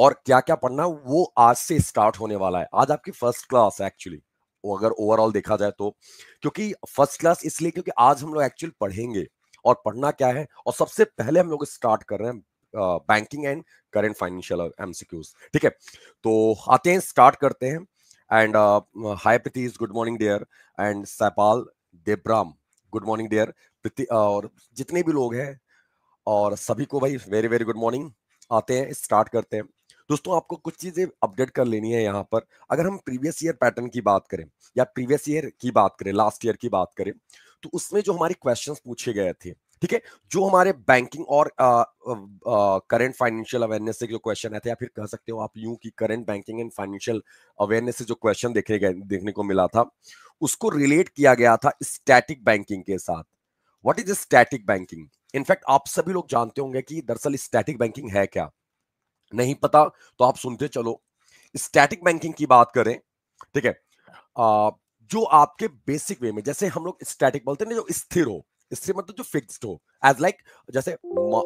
और क्या क्या पढ़ना है वो आज से स्टार्ट होने वाला है आज आपकी फर्स्ट क्लास है एक्चुअली अगर ओवरऑल देखा जाए तो क्योंकि फर्स्ट क्लास इसलिए क्योंकि आज हम लोग एक्चुअल पढ़ेंगे और पढ़ना क्या है और सबसे पहले हम लोग स्टार्ट कर रहे हैं banking and current financial MCQs ठीक है तो आते हैं स्टार्ट करते हैं एंड हाई प्रीतीज गुड मॉर्निंग डेयर एंड सैपाल देब्राम गुड मॉर्निंग डेयर प्रति और जितने भी लोग हैं और सभी को भाई वेरी वेरी गुड मॉर्निंग आते हैं स्टार्ट करते हैं दोस्तों आपको कुछ चीजें अपडेट कर लेनी है यहाँ पर अगर हम प्रीवियस ईयर पैटर्न की बात करें या प्रीवियस ईयर की बात करें लास्ट ईयर की बात करें तो उसमें जो हमारे क्वेश्चन पूछे गए थे ठीक है जो हमारे बैंकिंग और करंट फाइनेंशियल अवेयरनेस से जो क्वेश्चन आए थे या फिर कह सकते हो आप यूं कि current banking and financial awareness से जो क्वेश्चन देखे गए देखने को मिला था उसको रिलेट किया गया था स्टैटिक बैंकिंग के साथ what is static banking in fact आप सभी लोग जानते होंगे कि दरअसल स्टैटिक बैंकिंग है क्या नहीं पता तो आप सुनते चलो स्टैटिक बैंकिंग की बात करें ठीक है जो आपके बेसिक वे में जैसे हम लोग स्टैटिक बोलते हैं जो स्थिर हो स्थिर मतलब जो फिक्स्ड हो एज लाइक like, जैसे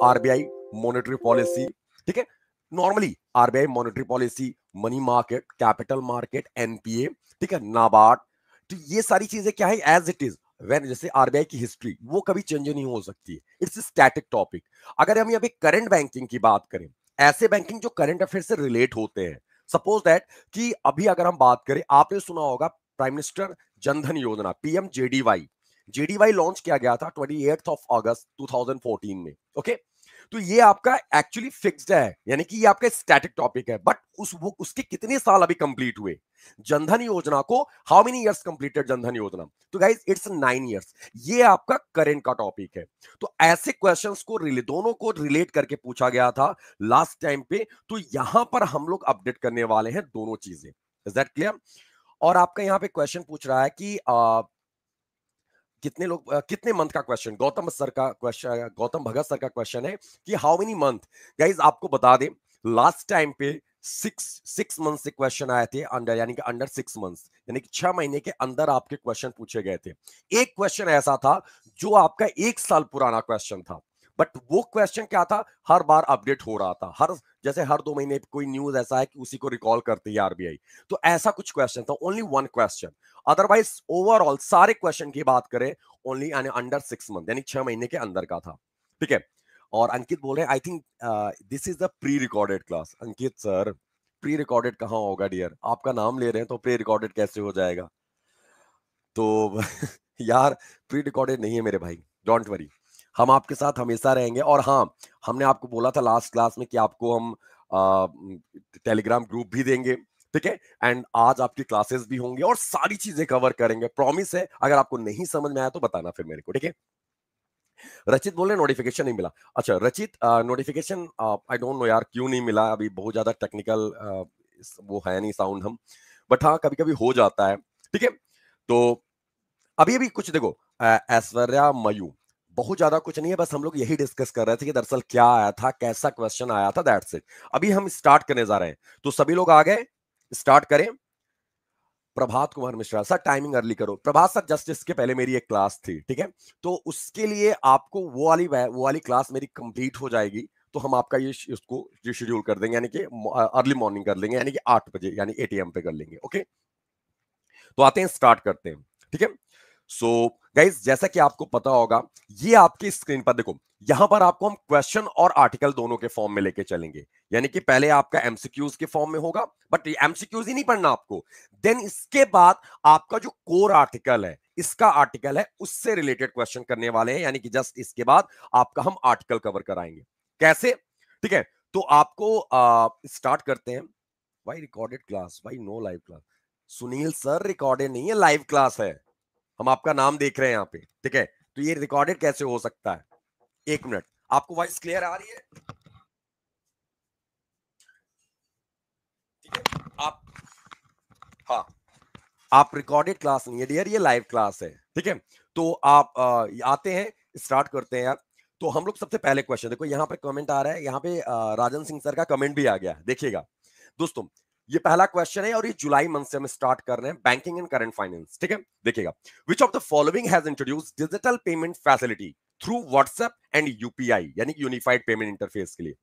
आरबीआई मॉनेटरी पॉलिसी ठीक है normally RBI monetary policy money market capital market NPA ठीक है नाबार्ड तो ये सारी चीजें क्या है एज इट इज वेन जैसे आरबीआई की हिस्ट्री वो कभी चेंज नहीं हो सकती इट्स स्टैटिक टॉपिक अगर हम यहाँ पे करंट बैंकिंग की बात करें ऐसे बैंकिंग जो करंट अफेयर से रिलेट होते हैं सपोज दैट कि अभी अगर हम बात करें आपने सुना होगा प्राइम मिनिस्टर जनधन योजना पीएम जेडीवाई जेडीवाई लॉन्च किया गया था ट्वेंटी ऑफ अगस्त टू में ओके okay? तो ये आपका एक्चुअली फिक्स्ड है यानी कि ये आपका स्टैटिक टॉपिक है बट उस वो उसके कितने साल अभी कंप्लीट हुए जनधन योजना को how many years completed Jan Dhan Yojana तो गाइज इट्स नाइन इयर्स ये आपका करेंट का टॉपिक है तो ऐसे क्वेश्चंस को रिले दोनों को रिलेट करके पूछा गया था लास्ट टाइम पे तो यहां पर हम लोग अपडेट करने वाले हैं दोनों चीजें इज दैट क्लियर और आपका यहां पे क्वेश्चन पूछ रहा है कि कितने लोग कितने मंथ का क्वेश्चन गौतम सर का क्वेश्चन गौतम भगत सर का क्वेश्चन है कि हाउ मेनी मंथ गाइज आपको बता दें लास्ट टाइम पे सिक्स सिक्स मंथ से क्वेश्चन आए थे अंडर यानी कि अंडर सिक्स मंथ्स यानी कि छह महीने के अंदर आपके क्वेश्चन पूछे गए थे एक क्वेश्चन ऐसा था जो आपका एक साल पुराना क्वेश्चन था बट वो क्वेश्चन क्या था हर बार अपडेट हो रहा था हर जैसे हर दो महीने कोई न्यूज ऐसा है कि उसी को रिकॉल करती है आरबीआई तो ऐसा कुछ क्वेश्चन था only one question otherwise overall सारे क्वेश्चन की बात करें ओनली अंडर सिक्स मंथ यानी छह महीने के अंदर का था ठीक है और अंकित बोल रहे I think this is the pre recorded class Ankit sir pre recorded कहा होगा डियर आपका नाम ले रहे हैं तो प्री रिकॉर्डेड कैसे हो जाएगा तो यार प्री रिकॉर्डेड नहीं है मेरे भाई डोंट वरी हम आपके साथ हमेशा रहेंगे और हाँ हमने आपको बोला था लास्ट क्लास में कि आपको हम टेलीग्राम ग्रुप भी देंगे ठीक है एंड आज आपकी क्लासेस भी होंगे और सारी चीजें कवर करेंगे प्रॉमिस है अगर आपको नहीं समझ में आया तो बताना फिर मेरे को ठीक है रचित बोल रहे नोटिफिकेशन नहीं मिला अच्छा रचित नोटिफिकेशन आई डोंट नो यार क्यों नहीं मिला अभी बहुत ज्यादा टेक्निकल uh, वो है नहीं साउंड हम बट हाँ कभी कभी हो जाता है ठीक है तो अभी अभी कुछ देखो ऐश्वर्या मयू बहुत ज्यादा कुछ नहीं है बस हम लोग यही डिस्कस कर रहे थे कि दरअसल क्या आया था कैसा क्वेश्चन आया था दैट्स इट अभी हम स्टार्ट करने जा रहे हैं तो सभी लोग आ गए स्टार्ट करें Prabhat Kumar Mishra sir timing early करो प्रभात सर जस्टिस के पहले मेरी एक क्लास थी ठीक है तो उसके लिए आपको वो वाली वो वाली क्लास मेरी कंप्लीट हो जाएगी तो हम आपका ये उसको ये शेड्यूल कर देंगे यानी कि अर्ली मॉर्निंग कर लेंगे यानी कि आठ बजे यानी एटीएम पे कर लेंगे ओके तो आते हैं स्टार्ट करते हैं ठीक है सो so, गाइज जैसा कि आपको पता होगा ये आपकी स्क्रीन पर देखो यहां पर आपको हम क्वेश्चन और आर्टिकल दोनों के फॉर्म में लेके चलेंगे यानी कि पहले आपका एमसीक्यूज के फॉर्म में होगा बट एमसीक्यूज ही नहीं पढ़ना आपको देन इसके बाद आपका जो कोर आर्टिकल है इसका आर्टिकल है उससे रिलेटेड क्वेश्चन करने वाले हैं यानी कि जस्ट इसके बाद आपका हम आर्टिकल कवर कराएंगे कैसे ठीक है तो आपको आ, स्टार्ट करते हैं why recorded class why no live class Sunil sir recorded नहीं है लाइव क्लास है हम आपका नाम देख रहे हैं यहाँ पे ठीक है तो ये रिकॉर्डेड कैसे हो सकता है एक मिनट आपको वॉइस क्लियर आ रही है ठीक है आप हाँ आप रिकॉर्डेड क्लास नहीं है डियर ये लाइव क्लास है ठीक है तो आप आ, आते हैं स्टार्ट करते हैं यार तो हम लोग सबसे पहले क्वेश्चन देखो यहाँ पे कमेंट आ रहा है यहाँ पे राजन सिंह सर का कमेंट भी आ गया देखिएगा दोस्तों ये पहला क्वेश्चन है और ये जुलाई मंथ से हम स्टार्ट कर रहे हैं बैंकिंग एंड करंट फाइनेंस ठीक है देखिएगा which of the following has introduce digital payment facility through WhatsApp and UPI यानी यूनिफाइड पेमेंट इंटरफेस के लिए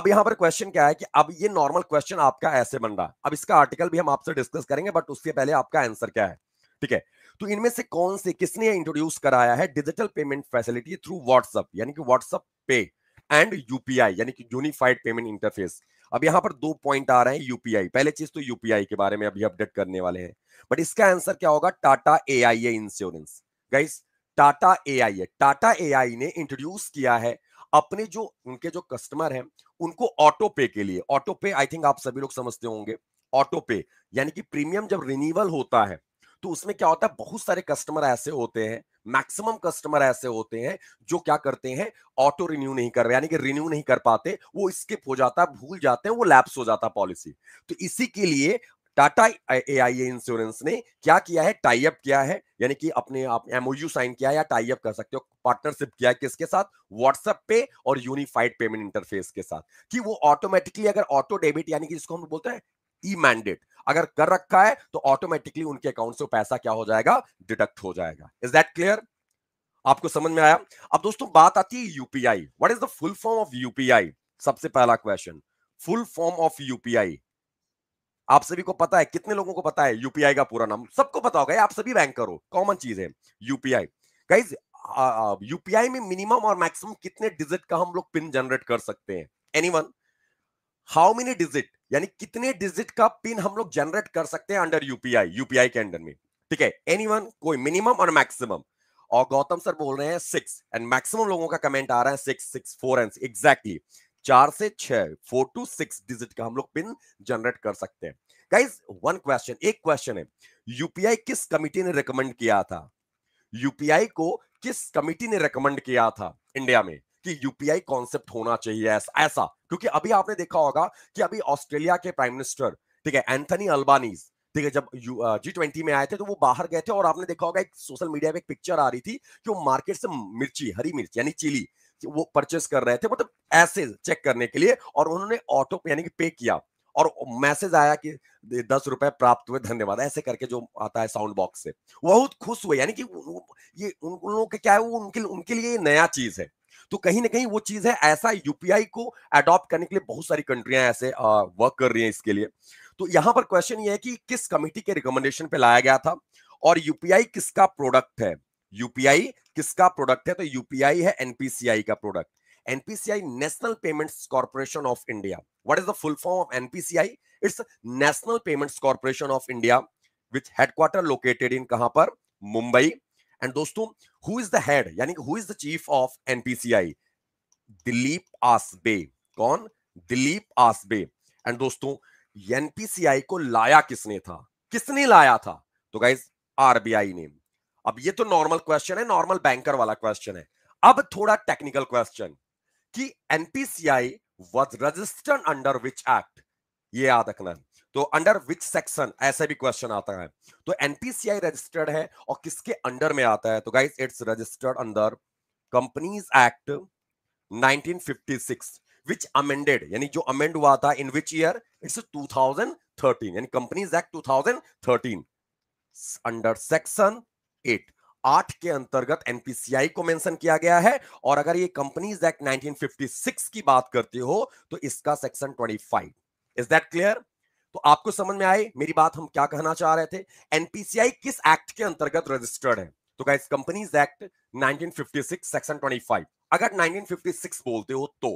अब यहां पर क्वेश्चन क्या है कि अब ये नॉर्मल क्वेश्चन आपका ऐसे बन रहा है अब इसका आर्टिकल भी हम आपसे डिस्कस करेंगे बट उससे पहले आपका आंसर क्या है ठीक है तो इनमें से कौन से किसने इंट्रोड्यूस कराया है digital payment facility through WhatsApp यानी कि व्हाट्सएप पे एंड यूपीआई यानी कि यूनिफाइड पेमेंट इंटरफेस अब यहां पर दो पॉइंट आ रहे हैं यूपीआई पहले चीज तो यूपीआई के बारे में अभी अपडेट करने वाले हैं बट इसका आंसर क्या होगा Tata A I A insurance guys Tata A I A Tata A I ने इंट्रोड्यूस किया है अपने जो उनके जो कस्टमर हैं उनको ऑटो पे के लिए ऑटो पे आई थिंक आप सभी लोग समझते होंगे ऑटो पे यानी कि प्रीमियम जब रिन्यूअल होता है तो उसमें क्या होता है बहुत सारे कस्टमर ऐसे होते हैं मैक्सिमम कस्टमर ऐसे होते हैं जो क्या करते हैं ऑटो रिन्यू नहीं कर रहे यानी कि रिन्यू नहीं कर पाते वो स्किप हो जाता है भूल जाते हैं वो लैप्स हो जाता पॉलिसी तो इसी के लिए टाटा ए आई इंश्योरेंस ने क्या किया है टाई अप किया है यानी कि अपने आप एमओयू साइन किया या टाई अप कर सकते हो पार्टनरशिप किया है किसके साथ व्हाट्सएप पे और यूनिफाइड पेमेंट इंटरफेस के साथ कि वो ऑटोमेटिकली अगर ऑटो डेबिट यानी कि जिसको हम बोलते हैं ई मैंडेट अगर कर रखा है तो ऑटोमेटिकली उनके अकाउंट से पैसा क्या हो जाएगा डिडक्ट हो जाएगा इज दैट क्लियर आपको समझ में आया अब दोस्तों बात आती है UPI what is the full form of UPI सबसे पहला question full form of UPI आप सभी को पता है कितने लोगों को पता है यूपीआई का पूरा नाम सबको पता होगा आप सभी बैंक करो कॉमन चीज है यूपीआई गाइज यूपीआई में मिनिमम और मैक्सिमम कितने डिजिट का हम लोग पिन जनरेट कर सकते हैं वन हाउ मेनी डिजिट यानी कितने डिजिट का पिन हम लोग जनरेट कर सकते हैं अंडर यूपीआई यूपीआई के अंडर में ठीक है एनीवन कोई मिनिमम और मैक्सिमम और गौतम सर बोल रहे हैं सिक्स एंड मैक्सिमम लोगों का कमेंट आ रहा है six six four and exactly चार से छह फोर टू सिक्स डिजिट का हम लोग पिन जनरेट कर सकते हैं गाइज वन क्वेश्चन एक क्वेश्चन है यूपीआई किस कमिटी ने रिकमेंड किया था यूपीआई को किस कमिटी ने रिकमेंड किया था इंडिया में कि यूपीआई कॉन्सेप्ट होना चाहिए ऐसा क्योंकि अभी आपने देखा होगा कि अभी ऑस्ट्रेलिया के प्राइम मिनिस्टर ठीक है एंथनी अल्बानीज ठीक है जब जी ट्वेंटी में आए थे तो वो बाहर गए थे और आपने देखा होगा एक सोशल मीडिया पे एक पिक्चर आ रही थी कि वो मार्केट से मिर्ची हरी मिर्च यानी चिली वो परचेस कर रहे थे मतलब ऐसे चेक करने के लिए और उन्होंने ऑटो यानी कि पे किया और मैसेज आया कि दस रुपए प्राप्त हुए धन्यवाद ऐसे करके जो आता है साउंड बॉक्स से बहुत खुश हुए यानी कि ये उन लोगों के क्या है वो उनके उनके लिए नया चीज है तो कहीं ना कहीं वो चीज है ऐसा यूपीआई को अडॉप्ट करने के लिए बहुत सारी कंट्रियां ऐसे वर्क कर रही हैं इसके लिए तो यहां पर क्वेश्चन ये है कि किस कमिटी के रिकमेंडेशन पे लाया गया था और यूपीआई किसका प्रोडक्ट है यूपीआई किसका प्रोडक्ट है तो यूपीआई है एनपीसीआई का product NPCI national Payments corporation of India What is the full form of NPCI it's national Payments corporation of India with headquarter located in कहां पर? मुंबई एंड दोस्तों हु इज द हेड यानी who is the chief of NPCI Dilip Asbe कौन Dilip Asbe and दोस्तों NPCI को लाया किसने था किसने लाया था तो गाइज आरबीआई ने अब ये तो नॉर्मल क्वेश्चन है नॉर्मल बैंकर वाला क्वेश्चन है अब थोड़ा टेक्निकल क्वेश्चन कि NPCI was registered under which act ये याद रखना है तो अंडर विच सेक्शन ऐसा भी क्वेश्चन आता है तो एनपीसीआई रजिस्टर्ड है और किसके अंडर में आता है तो guys it's registered under companies act 1956 which amended यानी जो अमेंड हुआ था इन विच ईयर इट्स 2013 यानी कंपनीज एक्ट 2013 अंडर सेक्शन 8 आठ के अंतर्गत एनपीसीआई को मेंशन किया गया है और अगर ये कंपनीज एक्ट 1956 की बात करते हो तो इसका सेक्शन 25 इज दैट क्लियर तो आपको समझ में आए मेरी बात हम क्या कहना चाह रहे थे एनपीसीआई किस एक्ट के अंतर्गत रजिस्टर्ड है तो गाइस कंपनीज एक्ट 1956 सेक्शन 25 अगर 1956 बोलते हो तो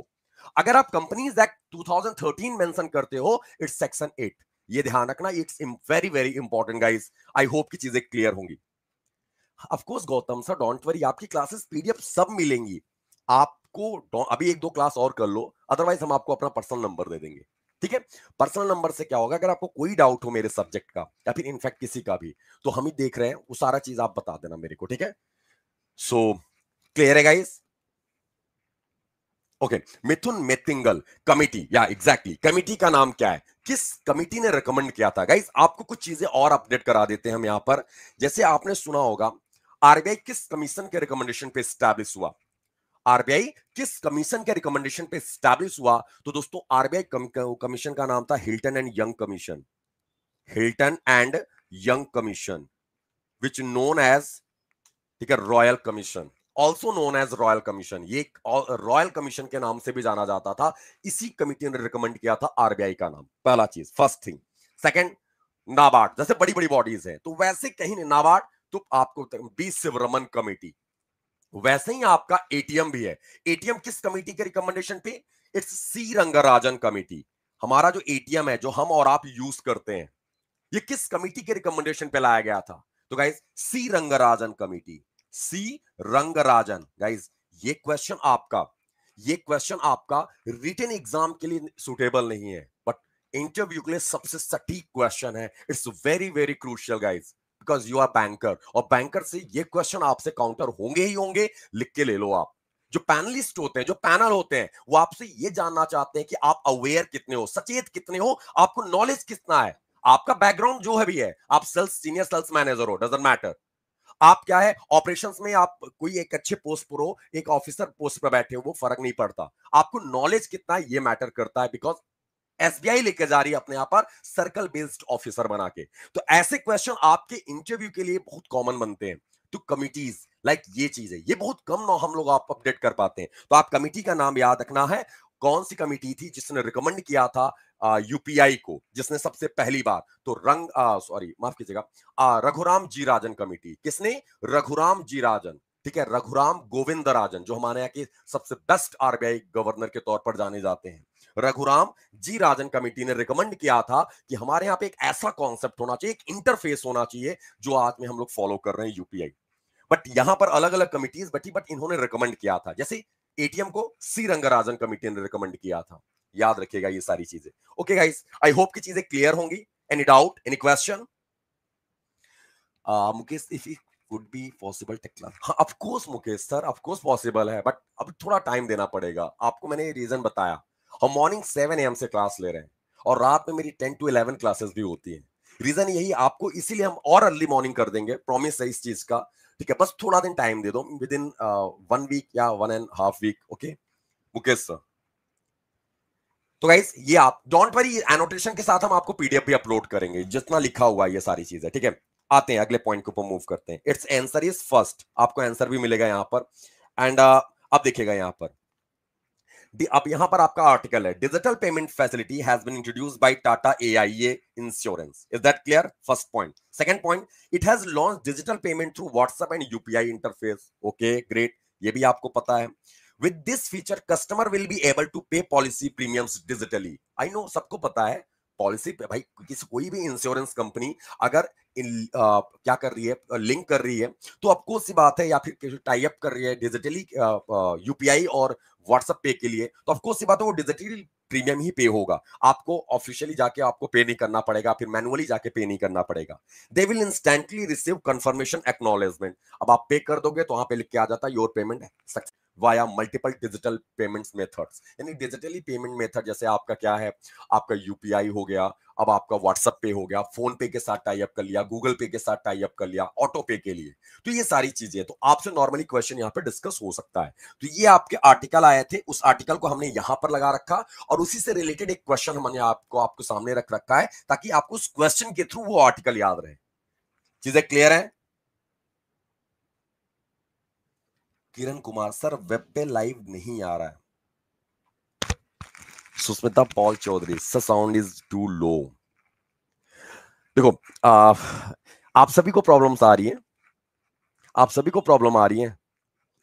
अगर आप कंपनीज एक्ट 2013 मेंशन करते हो इट्स सेक्शन 8 ये ध्यान रखना it's very very important guys I hope की चीजें क्लियर होंगी of course Gautam sir don't worry आपकी क्लासेस पीडीएफ सब मिलेंगी आपको अभी एक दो क्लास और कर लो अदरवाइज हम आपको अपना पर्सनल नंबर दे देंगे ठीक है पर्सनल नंबर से क्या होगा अगर आपको कोई डाउट हो मेरे सब्जेक्ट का या फिर इनफैक्ट किसी का भी तो हम ही देख रहे हैं वो सारा चीज आप बता देना मेरे को ठीक है सो क्लियर है गाइस ओके मिथुन मेतिंगल कमिटी या एग्जैक्टली कमिटी का नाम क्या है किस कमिटी ने रिकमेंड किया था गाइस आपको कुछ चीजें और अपडेट करा देते हैं हम यहां पर जैसे आपने सुना होगा आरबीआई किस कमीशन के रिकमेंडेशन पे स्टैब्लिश हुआ आरबीआई किस कमीशन के रिकमेंडेशन पे स्टैब्लिश हुआ तो दोस्तों आरबीआई कमीशन का नाम था Hilton and Young commission Hilton and Young commission which known as ठीक है royal commission also known as royal commission ये रॉयल कमीशन के नाम से भी जाना जाता था इसी कमिटी ने रिकमेंड किया था आरबीआई का नाम पहला चीज फर्स्ट थिंग सेकेंड नाबार्ड जैसे बड़ी बड़ी बॉडीज है तो वैसे कहीं नहीं नाबार्ड तो आपको बी सिवरमन कमेटी वैसे ही आपका एटीएम भी है एटीएम किस कमेटी के रिकमेंडेशन पे इट्स सी रंगराजन कमेटी हमारा जो एटीएम है जो हम और आप यूज करते हैं ये किस कमेटी के रिकमेंडेशन पे लाया गया था तो guys C Rangarajan committee C Rangarajan guys ये क्वेश्चन आपका ये क्वेश्चन आपका रिटर्न एग्जाम के लिए सुटेबल नहीं है बट इंटरव्यू के लिए सबसे सटीक क्वेश्चन है it's very very crucial guys because you are banker और बैंकर से ये क्वेश्चन आपसे काउंटर होंगे ही होंगे लिख के ले लो आप जो पैनलिस्ट होते हैं जो पैनल होते हैं वो आपसे ये जानना चाहते हैं कि आप अवेयर कितने हो सचेत कितने हो आपको नॉलेज कितना है आपका बैकग्राउंड जो है भी है आप सेल्स सीनियर सेल्स मैनेजर हो डजेंट मैटर आप क्या है ऑपरेशंस में आप कोई एक अच्छे पोस्ट पर हो एक ऑफिसर पोस्ट पर बैठे हो वो फर्क नहीं पड़ता आपको नॉलेज कितना है ये मैटर करता है बिकॉज एसबीआई लेके जा रही है अपने आप पर सर्कल बेस्ड ऑफिसर बना के तो ऐसे क्वेश्चन आपके इंटरव्यू के लिए बहुत कॉमन बनते हैं टू कमिटीज लाइक ये चीज है ये बहुत कम हम लोग आप अपडेट कर पाते हैं तो आप कमिटी का नाम याद रखना है कौन सी कमिटी थी जिसने रिकमेंड किया था यूपीआई को जिसने सबसे पहली बार तो रंग सॉरी माफ कीजिएगा रघुराम जी राजन कमिटी किसने रघुराम जी राजन ठीक है रघुराम गोविंद राजन जो हमारे यहाँ के सबसे बेस्ट आरबीआई गवर्नर के तौर पर जाने जाते हैं रघुराम जी राजन कमेटी ने रिकमेंड किया था कि हमारे यहाँ पे एक ऐसा कॉन्सेप्ट होना चाहिए एक इंटरफेस होना चाहिए जो आज में हम लोग फॉलो कर रहे हैं यूपीआई बट यहां पर अलग अलग कमिटीज बटी बट इन्होंने रिकमेंड किया था जैसे एटीएम को सी रंगराजन कमेटी ने रिकमेंड किया था याद रखिएगा ये सारी चीजें ओके गाइस आई होप की चीजें क्लियर होंगी any doubt any question Mukesh if would be possible टेक्लर हाँ of course Mukesh sir of course possible है बट अब थोड़ा टाइम देना पड़ेगा आपको मैंने रीजन बताया और मॉर्निंग सेवन एम से क्लास ले रहे हैं और रात में मेरी टेन टू इलेवन क्लासेस भी होती है रीजन यही आपको इसीलिए हम और अर्ली मॉर्निंग कर देंगे प्रॉमिस है इस चीज का ठीक है बस थोड़ा दिन टाइम दे दो विद इन वन वीक या one and half week okay Mukesh sir तो गाइज ये आप डोंट वरी एनोटेशन के साथ हम आपको पीडीएफ भी अपलोड करेंगे जितना लिखा हुआ है ये सारी चीजें ठीक है आते हैं अगले पॉइंट के ऊपर मूव करते हैं इट्स आंसर इज फर्स्ट आपको आंसर भी मिलेगा यहाँ पर एंड uh, अब देखिएगा यहाँ पर आप यहां पर आपका आर्टिकल है digital payment facility has been introduce by Tata AIA insurance is that clear first point second point it has launch digital payment through WhatsApp and UPI interface okay great ये भी आपको पता है with this feature customer will be able to pay policy premiums digitally I know सबको पता है policy पे भाई किसी कोई भी इंश्योरेंस कंपनी अगर इन, आ, क्या कर रही है लिंक कर रही है तो आपको सी बात है या फिर टाई अप कर रही है डिजिटली यूपीआई और व्हाट्सएप पे के लिए तो आपको सी बात है वो डिजिटली प्रीमियम ही पे होगा आपको ऑफिशियली जाके आपको पे नहीं करना पड़ेगा फिर मैनुअली जाके पे नहीं करना पड़ेगा they will instantly receive confirmation acknowledgement अब आप पे कर दोगे तो वहां पे लिख के आ जाता है your payment success via multiple digital payments methods यानी डिजिटली पेमेंट मेथड जैसे आपका क्या है आपका यूपीआई हो गया अब आपका व्हाट्सअप पे हो गया फोन पे के साथ टाई अप कर लिया गूगल पे के साथ टाई अप कर लिया ऑटो पे के लिए तो ये सारी चीजें तो आपसे नॉर्मली क्वेश्चन यहाँ पे डिस्कस हो सकता है तो ये आपके आर्टिकल आए थे उस आर्टिकल को हमने यहाँ पर लगा रखा और उसी से रिलेटेड एक क्वेश्चन हमने आपको आपको सामने रख रखा है ताकि आपको उस क्वेश्चन के थ्रू वो आर्टिकल याद रहे चीजें क्लियर है किरण कुमार सर वेब पे लाइव नहीं आ रहा है Susmita Paul Chaudhary sir sound is too low देखो आ, आप सभी को प्रॉब्लम्स आ रही है आप सभी को प्रॉब्लम आ रही है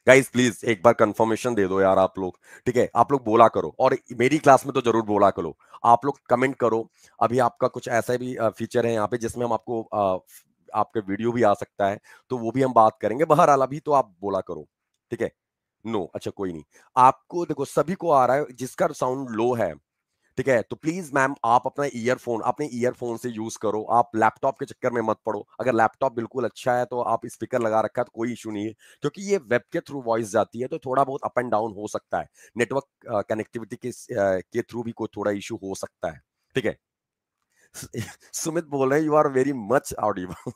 गाइस प्लीज एक बार कंफर्मेशन दे दो यार आप लोग ठीक है आप लोग बोला करो और मेरी क्लास में तो जरूर बोला करो आप लोग कमेंट करो अभी आपका कुछ ऐसे भी फीचर है यहाँ पे जिसमें हम आपको आपके वीडियो भी आ सकता है तो वो भी हम बात करेंगे बहरहाल अभी तो आप बोला करो ठीक है नो अच्छा कोई नहीं आपको देखो सभी को आ रहा है जिसका साउंड लो है ठीक है तो प्लीज मैम आप अपना ईयरफोन अपने ईयरफोन से यूज करो आप लैपटॉप के चक्कर में मत पड़ो अगर लैपटॉप बिल्कुल अच्छा है तो आप स्पीकर लगा रखा है तो कोई इशू नहीं है क्योंकि ये वेब के थ्रू वॉइस जाती है तो थोड़ा बहुत अप एंड डाउन हो सकता है नेटवर्क कनेक्टिविटी के के थ्रू भी कोई थोड़ा इशू हो सकता है ठीक है सुमित बोल रहे you are very much audio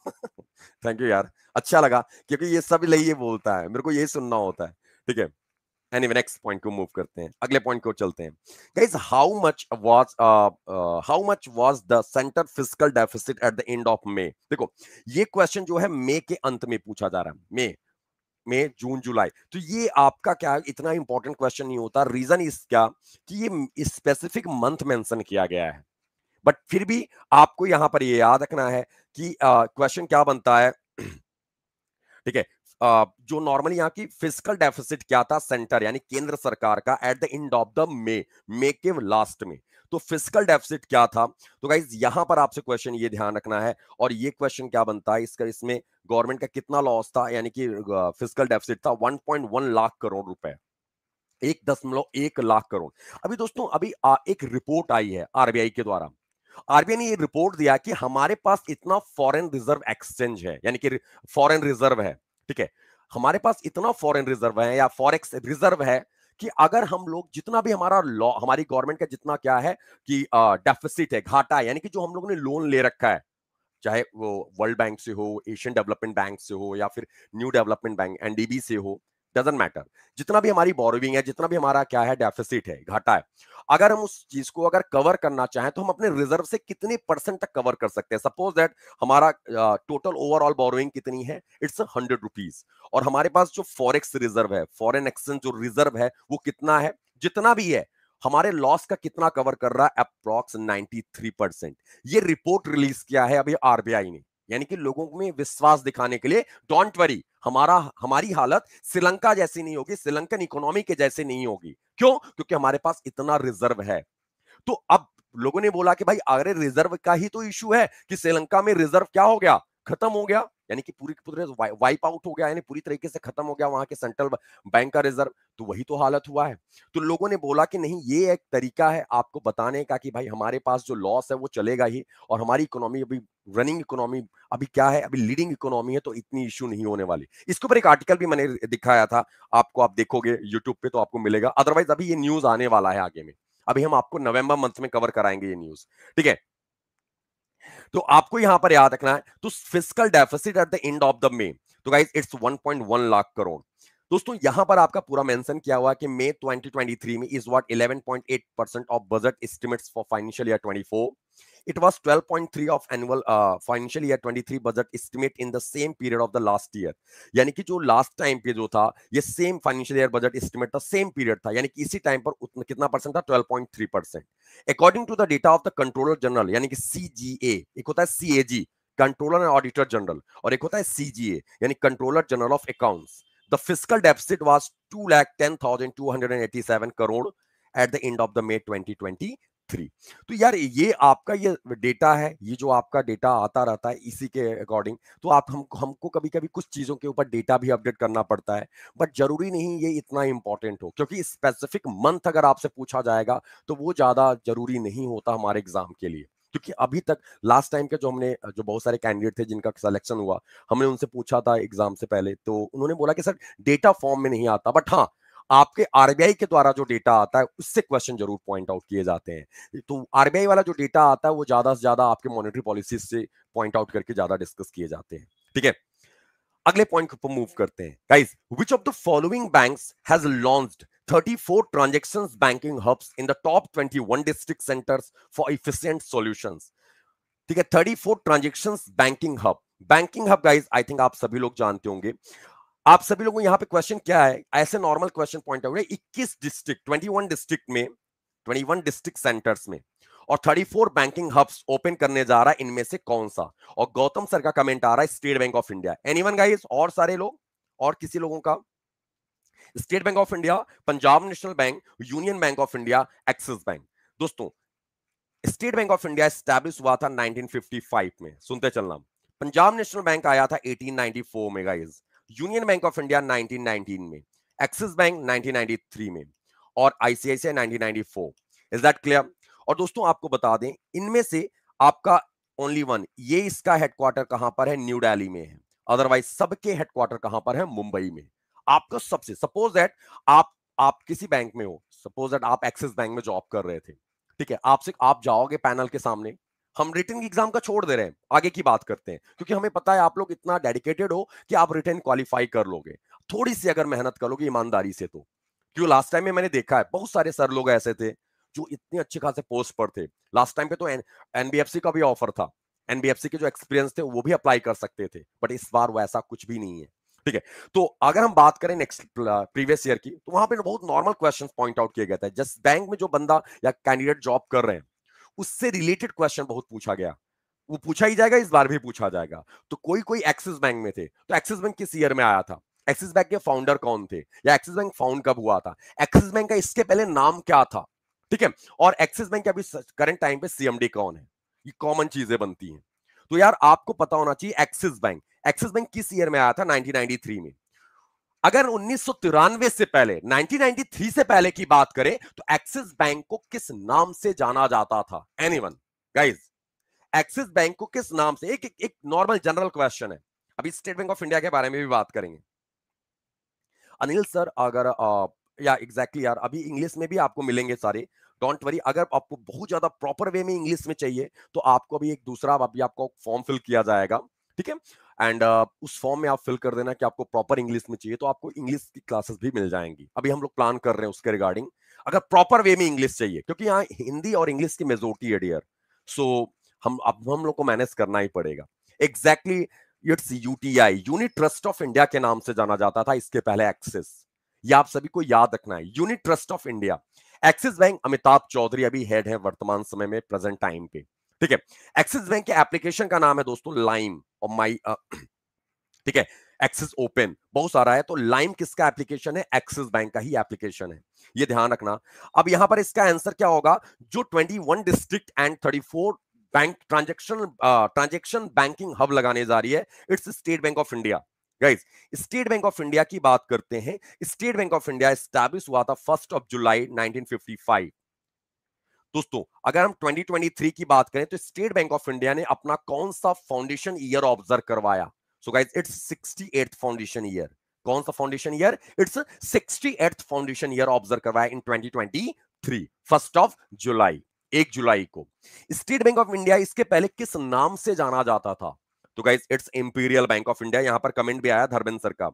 thank you यार अच्छा लगा क्योंकि ये सब लिए बोलता है मेरे को यही सुनना होता है ठीक है एनीवे नेक्स्ट पॉइंट को मूव करते हैं अगले पॉइंट को चलते हैं guys how much was how much was the centre fiscal deficit at the end of May देखो ये क्वेश्चन जो है मे के अंत में पूछा जा रहा है मे मई जून जुलाई तो ये आपका क्या इतना इंपॉर्टेंट क्वेश्चन नहीं होता रीजन इसका क्या कि ये स्पेसिफिक मंथ मेंशन किया गया है बट फिर भी आपको यहां पर ये याद रखना है कि क्वेश्चन क्या बनता है ठीक है Uh, जो नॉर्मली यहाँ की फिजिकल डेफिसिट क्या था सेंटर यानी केंद्र सरकार का at the end of the May May के लास्ट में तो फिजिकल डेफिसिट क्या था तो गाइज यहां पर आपसे क्वेश्चन ये ध्यान रखना है और ये क्वेश्चन क्या बनता है इसका इसमें गवर्नमेंट का कितना लॉस था यानी कि फिजिकल डेफिसिट था 1.1 लाख करोड़ रुपए एक दशमलव एक लाख करोड़ अभी दोस्तों अभी आ, एक रिपोर्ट आई है आरबीआई के द्वारा आरबीआई ने ये रिपोर्ट दिया कि हमारे पास इतना फॉरेन रिजर्व एक्सचेंज है यानी कि फॉरेन रिजर्व है ठीक है हमारे पास इतना फॉरेन रिजर्व है या फॉरेक्स रिजर्व है कि अगर हम लोग जितना भी हमारा लॉ हमारी गवर्नमेंट का जितना क्या है कि डेफिसिट है घाटा यानी कि जो हम लोगों ने लोन ले रखा है चाहे वो वर्ल्ड बैंक से हो एशियन डेवलपमेंट बैंक से हो या फिर न्यू डेवलपमेंट बैंक एनडीबी से हो डजेंट मैटर जितना भी हमारी बोरोविंग है जितना भी हमारा क्या है डेफिसिट है घाटा है अगर हम उस चीज को अगर कवर करना चाहें तो हम अपने रिजर्व से कितने परसेंट तक कवर कर सकते हैं सपोज दैट हमारा टोटल ओवरऑल बोरोइंग कितनी है इट्स हंड्रेड रुपीज और हमारे पास जो फॉरेक्स रिजर्व है फॉरेन एक्सचेंज जो रिजर्व है वो कितना है जितना भी है हमारे लॉस का कितना कवर कर रहा है अप्रॉक्स 93 परसेंट ये रिपोर्ट रिलीज किया है अभी आरबीआई ने यानी कि लोगों में विश्वास दिखाने के लिए डोंट वरी हमारा हमारी हालत श्रीलंका जैसी नहीं होगी श्रीलंकन इकोनॉमी के जैसे नहीं होगी क्यों क्योंकि हमारे पास इतना रिजर्व है तो अब लोगों ने बोला कि भाई अगर रिजर्व का ही तो इश्यू है कि श्रीलंका में रिजर्व क्या हो गया खत्म हो गया यानी कि पूरी की पूरी वाइप आउट हो गया यानी पूरी तरीके से खत्म हो गया वहां के सेंट्रल बैंक का रिजर्व तो वही तो हालत हुआ है तो लोगों ने बोला कि नहीं ये एक तरीका है आपको बताने का कि भाई हमारे पास जो लॉस है वो चलेगा ही और हमारी इकोनॉमी अभी रनिंग इकोनॉमी अभी क्या है अभी लीडिंग इकोनॉमी है तो इतनी इश्यू नहीं होने वाली इसके ऊपर एक आर्टिकल भी मैंने दिखाया था आपको आप देखोगे यूट्यूब पे तो आपको मिलेगा अदरवाइज अभी ये न्यूज आने वाला है आगे में अभी हम आपको नवंबर मंथ में कवर कराएंगे ये न्यूज ठीक है तो आपको यहां पर याद रखना है तो fiscal deficit at the end of the May तो गाइज इट्स 1.1 लाख करोड़ दोस्तों यहां पर आपका पूरा मेंशन किया हुआ है कि मे 2023 में is what 11.8 percent of budget estimates for financial year 24 It was 12.3 of annual uh, financial year 23 budget estimate in the same period of the last year. यानी कि जो लास्ट टाइम पे जो था ये same financial year budget estimate था same period था यानी कि इसी टाइम पर उतना कितना परसेंट था 12.3 percent according to the data of the controller general यानी कि सीजीए एक होता है CAG controller and auditor general और एक होता है सीजीए यानी controller general of accounts the fiscal deficit was 2,10,287 crore at the end of the May 2020. Three तो यार ये आपका ये डेटा है ये जो आपका डेटा आता रहता है इसी के अकॉर्डिंग तो आप हम हमको कभी कभी कुछ चीज़ों के ऊपर डेटा भी अपडेट करना पड़ता है बट जरूरी नहीं ये इतना इंपॉर्टेंट हो क्योंकि स्पेसिफिक मंथ अगर आपसे पूछा जाएगा तो वो ज़्यादा जरूरी नहीं होता हमारे एग्जाम के लिए क्योंकि अभी तक लास्ट टाइम के जो हमने जो बहुत सारे कैंडिडेट थे जिनका सिलेक्शन हुआ हमने उनसे पूछा था एग्जाम से पहले तो उन्होंने बोला कि सर डेटा फॉर्म में नहीं आता बट हाँ आपके आरबीआई के द्वारा जो डेटा आता है उससे क्वेश्चन जरूर पॉइंट आउट किए जाते हैं तो आरबीआई वाला जो डेटा आता है वो ज्यादा से ज्यादा आपके मॉनिटरी पॉलिसी से पॉइंट आउट करके ज्यादा डिस्कस किए जाते हैं ठीक है अगले पॉइंट के ऊपर मूव करते हैं guys which of the following banks has launched 34 transactions banking hubs in the top 21 district centres for efficient solutions ठीक है 34 transactions banking hub banking hub guys I think आप सभी लोग जानते होंगे आप सभी लोगों यहाँ पे क्वेश्चन क्या है ऐसे नॉर्मल क्वेश्चन पॉइंट आउट है इक्कीस डिस्ट्रिक्ट ट्वेंटी वन डिस्ट्रिक्ट में ट्वेंटी वन डिस्ट्रिक्ट सेंटर्स में और 34 बैंकिंग हब्स ओपन करने जा रहा है इनमें से कौन सा और गौतम सर का कमेंट आ रहा है State Bank of India anyone guys और सारे लोग और किसी लोगों का State Bank of India Punjab National Bank Union Bank of India Axis Bank दोस्तों State Bank of India establish हुआ था 1955 में सुनते चलना पंजाब नेशनल बैंक आया था 1894 में guys Union Bank of India 1919 में एक्सिस बैंक 1993 में और आईसीआईसीआई 1994 इज दैट क्लियर और दोस्तों आपको बता दें इनमें से आपका ओनली वन ये इसका हेडक्वार्टर कहां पर है न्यू दिल्ली में है अदरवाइज सबके हेडक्वार्टर कहां पर है मुंबई में आपका सबसे सपोज दैट आप आप किसी बैंक में हो सपोज दैट आप एक्सिस बैंक में जॉब कर रहे थे ठीक है आपसे आप जाओगे पैनल के सामने हम रिटर्न एग्जाम का छोड़ दे रहे हैं आगे की बात करते हैं क्योंकि हमें पता है आप लोग इतना डेडिकेटेड हो कि आप रिटर्न क्वालिफाई कर लोगे थोड़ी सी अगर मेहनत करोगे ईमानदारी से तो क्यों लास्ट टाइम में मैंने देखा है बहुत सारे सर लोग ऐसे थे जो इतने अच्छे खासे पोस्ट पर थे लास्ट टाइम पे तो एनबीएफसी का भी ऑफर था एनबीएफसी के जो एक्सपीरियंस थे वो भी अप्लाई कर सकते थे बट इस बार वैसा कुछ भी नहीं है ठीक है तो अगर हम बात करें नेक्स्ट प्रीवियस ईयर की तो वहां पे बहुत नॉर्मल क्वेश्चन पॉइंट आउट किए गए थे जस्ट बैंक में जो बंदा या कैंडिडेट जॉब कर रहे हैं उससे रिलेटेड क्वेश्चन बहुत पूछा गया वो पूछा ही जाएगा इस बार भी पूछा जाएगा तो कोई कोई एक्सिस बैंक में थे तो एक्सिस बैंक किस ईयर में आया था एक्सिस बैंक के फाउंडर कौन थे या एक्सिस बैंक फाउंड कब हुआ था एक्सिस बैंक का इसके पहले नाम क्या था ठीक है और एक्सिस बैंक अभी करंट टाइम पे सीएमडी कौन है ये कॉमन चीजें बनती हैं तो यार आपको पता होना चाहिए एक्सिस बैंक एक्सिस बैंक किस ईयर में आया था 1993 में अगर उन्नीस से पहले 1993 से पहले की बात करें तो एक्सिस बैंक को किस नाम से जाना जाता था anyone guys Axis Bank को किस नाम से एक एक नॉर्मल जनरल क्वेश्चन है अभी स्टेट बैंक ऑफ इंडिया के बारे में भी बात करेंगे अनिल सर अगर आप या एग्जैक्टली exactly यार अभी इंग्लिश में भी आपको मिलेंगे सारे डोंट वरी अगर आपको बहुत ज्यादा प्रॉपर वे में इंग्लिश में चाहिए तो आपको अभी एक दूसरा अभी आपको फॉर्म फिल किया जाएगा ठीक है एंड uh, उस फॉर्म में आप फिल कर देना कि आपको प्रॉपर इंग्लिश में चाहिए तो आपको इंग्लिश की क्लासेस भी मिल जाएंगी अभी हम लोग प्लान कर रहे हैं उसके रिगार्डिंग अगर प्रॉपर वे में इंग्लिश चाहिए क्योंकि यहाँ हिंदी और इंग्लिश की मेजोरिटी है डियर सो so, हम अब हम लोग को मैनेज करना ही पड़ेगा exactly it's UTI Unit Trust of India के नाम से जाना जाता था इसके पहले एक्सिस ये आप सभी को याद रखना है Unit Trust of India Axis Bank Amitabh Chaudhary अभी हेड है वर्तमान समय में प्रेजेंट टाइम पे ठीक है एक्सिस बैंक के एप्लीकेशन का नाम है दोस्तों लाइम और माई ठीक है एक्सिस ओपन बहुत सारा है तो लाइम किसका एप्लीकेशन है एक्सिस बैंक का ही एप्लीकेशन है ये ध्यान रखना अब यहां पर इसका आंसर क्या होगा जो 21 district and 34 bank transaction transaction banking hub लगाने जा रही है it's State Bank of India guys State Bank of India की बात करते हैं State Bank of India establish हुआ था फर्स्ट ऑफ जुलाई नाइनटीन दोस्तों अगर हम 2023 की बात करें तो स्टेट बैंक ऑफ इंडिया ने अपना कौन सा फाउंडेशन ईयर ऑब्जर्व करवाया so guys it's sixty foundation year कौन सा foundation year it's sixty foundation year observe करवाया इन 2023 फर्स्ट ऑफ जुलाई एक जुलाई को स्टेट बैंक ऑफ इंडिया इसके पहले किस नाम से जाना जाता था तो guys it's Imperial Bank of India यहां पर कमेंट भी आया धर्मेंद्र सर का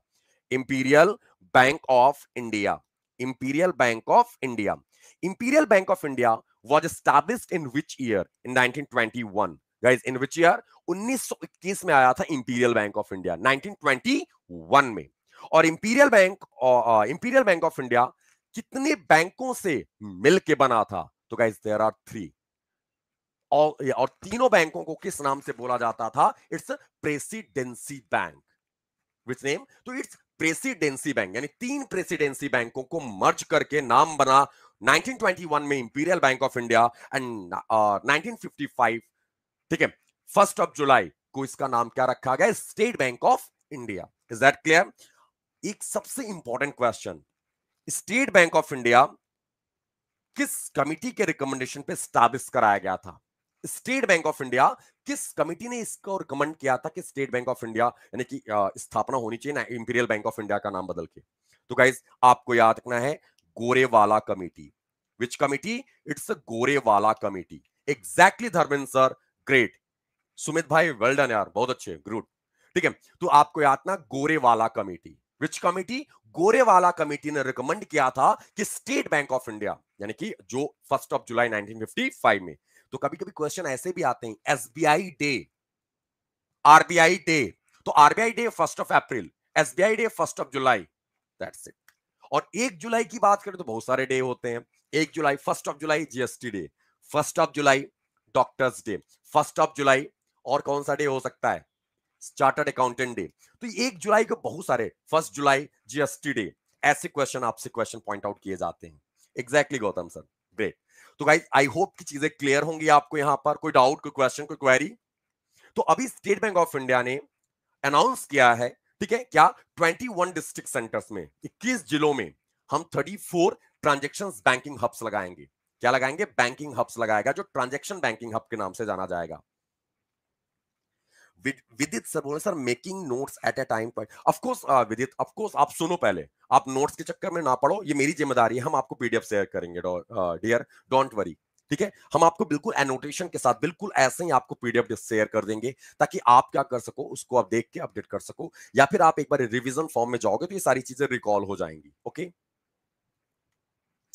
Imperial Bank of India Imperial Bank of India Imperial Bank of India was established in which year? In 1921. Guys, in which year? 1921 में आया था imperial bank of india 1921 में और Imperial uh, imperial bank of india कितने बैंकों से मिलके बना था तो guys there are थ्री और और तीनों बैंकों को किस नाम से बोला जाता था it's Presidency Bank which name तो इट्स प्रेसिडेंसी बैंक यानी तीन प्रेसिडेंसी बैंकों को मर्ज करके नाम बना 1921 में Imperial Bank of India and nineteen ठीक है फर्स्ट ऑफ जुलाई को इसका नाम क्या रखा गया State Bank of India is that clear एक सबसे important question State Bank of India किस कमिटी के रिकमेंडेशन पे स्टैब्लिश कराया गया था स्टेट बैंक ऑफ इंडिया किस कमेटी ने इसका और कमेंट किया था कि स्टेट बैंक ऑफ इंडिया यानी कि स्थापना होनी चाहिए ना इंपीरियल बैंक ऑफ इंडिया का नाम बदल के तो गाइज आपको याद रखना है Gorwala committee which committee it's a Gorwala committee exactly Dharmendra sir great Sumit भाई वेल डन यार बहुत अच्छे गुड ठीक है तो आपको याद ना Gorwala committee which committee Gorwala committee ने रिकमेंड किया था कि स्टेट बैंक ऑफ इंडिया यानी कि जो फर्स्ट ऑफ जुलाई 1955 में तो कभी कभी क्वेश्चन ऐसे भी आते हैं आई डे आरबीआई डे तो RBI day first of April SBI day first of July that's it और एक जुलाई की बात करें तो बहुत सारे डे होते हैं एक जुलाई first of July GST day first of July doctors day first of July और कौन सा डे हो सकता है चार्टर्ड अकाउंटेंट डे तो एक जुलाई को बहुत सारे फर्स्ट जुलाई जीएसटी डे ऐसे क्वेश्चन आपसे क्वेश्चन पॉइंट आउट किए जाते हैं exactly exactly, Gautam sir great तो गाइज आई होप की चीजें क्लियर होंगी आपको यहां पर कोई डाउट कोई क्वेश्चन कोई क्वेरी तो अभी स्टेट बैंक ऑफ इंडिया ने अनाउंस किया है ठीक है क्या 21 डिस्ट्रिक्ट सेंटर्स में 21 जिलों में हम 34 ट्रांजेक्शन बैंकिंग हब्स लगाएंगे क्या लगाएंगे बैंकिंग हब्स लगाएगा जो ट्रांजेक्शन बैंकिंग हब के नाम से जाना जाएगा विदित सर बोले sir making notes at a time point of course Vidit of course आप सुनो पहले आप नोट्स के चक्कर में ना पढ़ो ये मेरी जिम्मेदारी है हम आपको पीडीएफ शेयर करेंगे डियर डोंट वरी ठीक है हम आपको बिल्कुल एनोटेशन के साथ बिल्कुल ऐसे ही आपको पीडीएफ शेयर कर देंगे ताकि आप क्या कर सको उसको आप देख के अपडेट कर सको या फिर आप एक बार रिविजन फॉर्म में जाओगे तो ये सारी चीजें रिकॉल हो जाएंगी ओके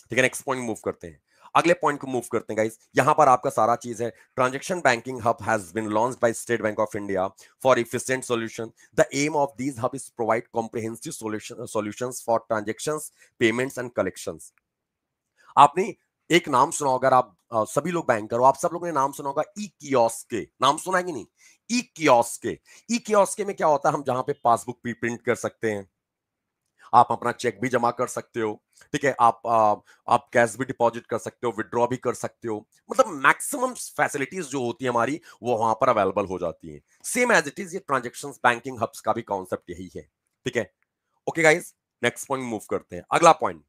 ठीक है नेक्स्ट पॉइंट मूव करते हैं अगले पॉइंट को मूव करते हैं गाइस यहां पर आपका सारा चीज है transaction banking hub has been launch by State Bank of India for efficient solution the aim of these hub is provide comprehensive solution for transaction payments and collection आपने एक नाम सुना होगा अगर आप आ, सभी लोग बैंकर हो आप सब लोगों ने नाम सुना होगा ई कियोस्के नाम सुना है कि नहीं ई कियोस्के ई कियोस्के में क्या होता है हम जहां पे पासबुक भी प्रिंट कर सकते हैं आप अपना चेक भी जमा कर सकते हो ठीक है आप आ, आप कैश भी डिपॉजिट कर सकते हो विड्रॉ भी कर सकते हो मतलब मैक्सिमम फैसिलिटीज जो होती है हमारी वो वहां पर अवेलेबल हो जाती है सेम एज इट इज ये ट्रांजेक्शन बैंकिंग हब्स का भी कॉन्सेप्ट यही है ठीक है okay guys next point move करते हैं अगला point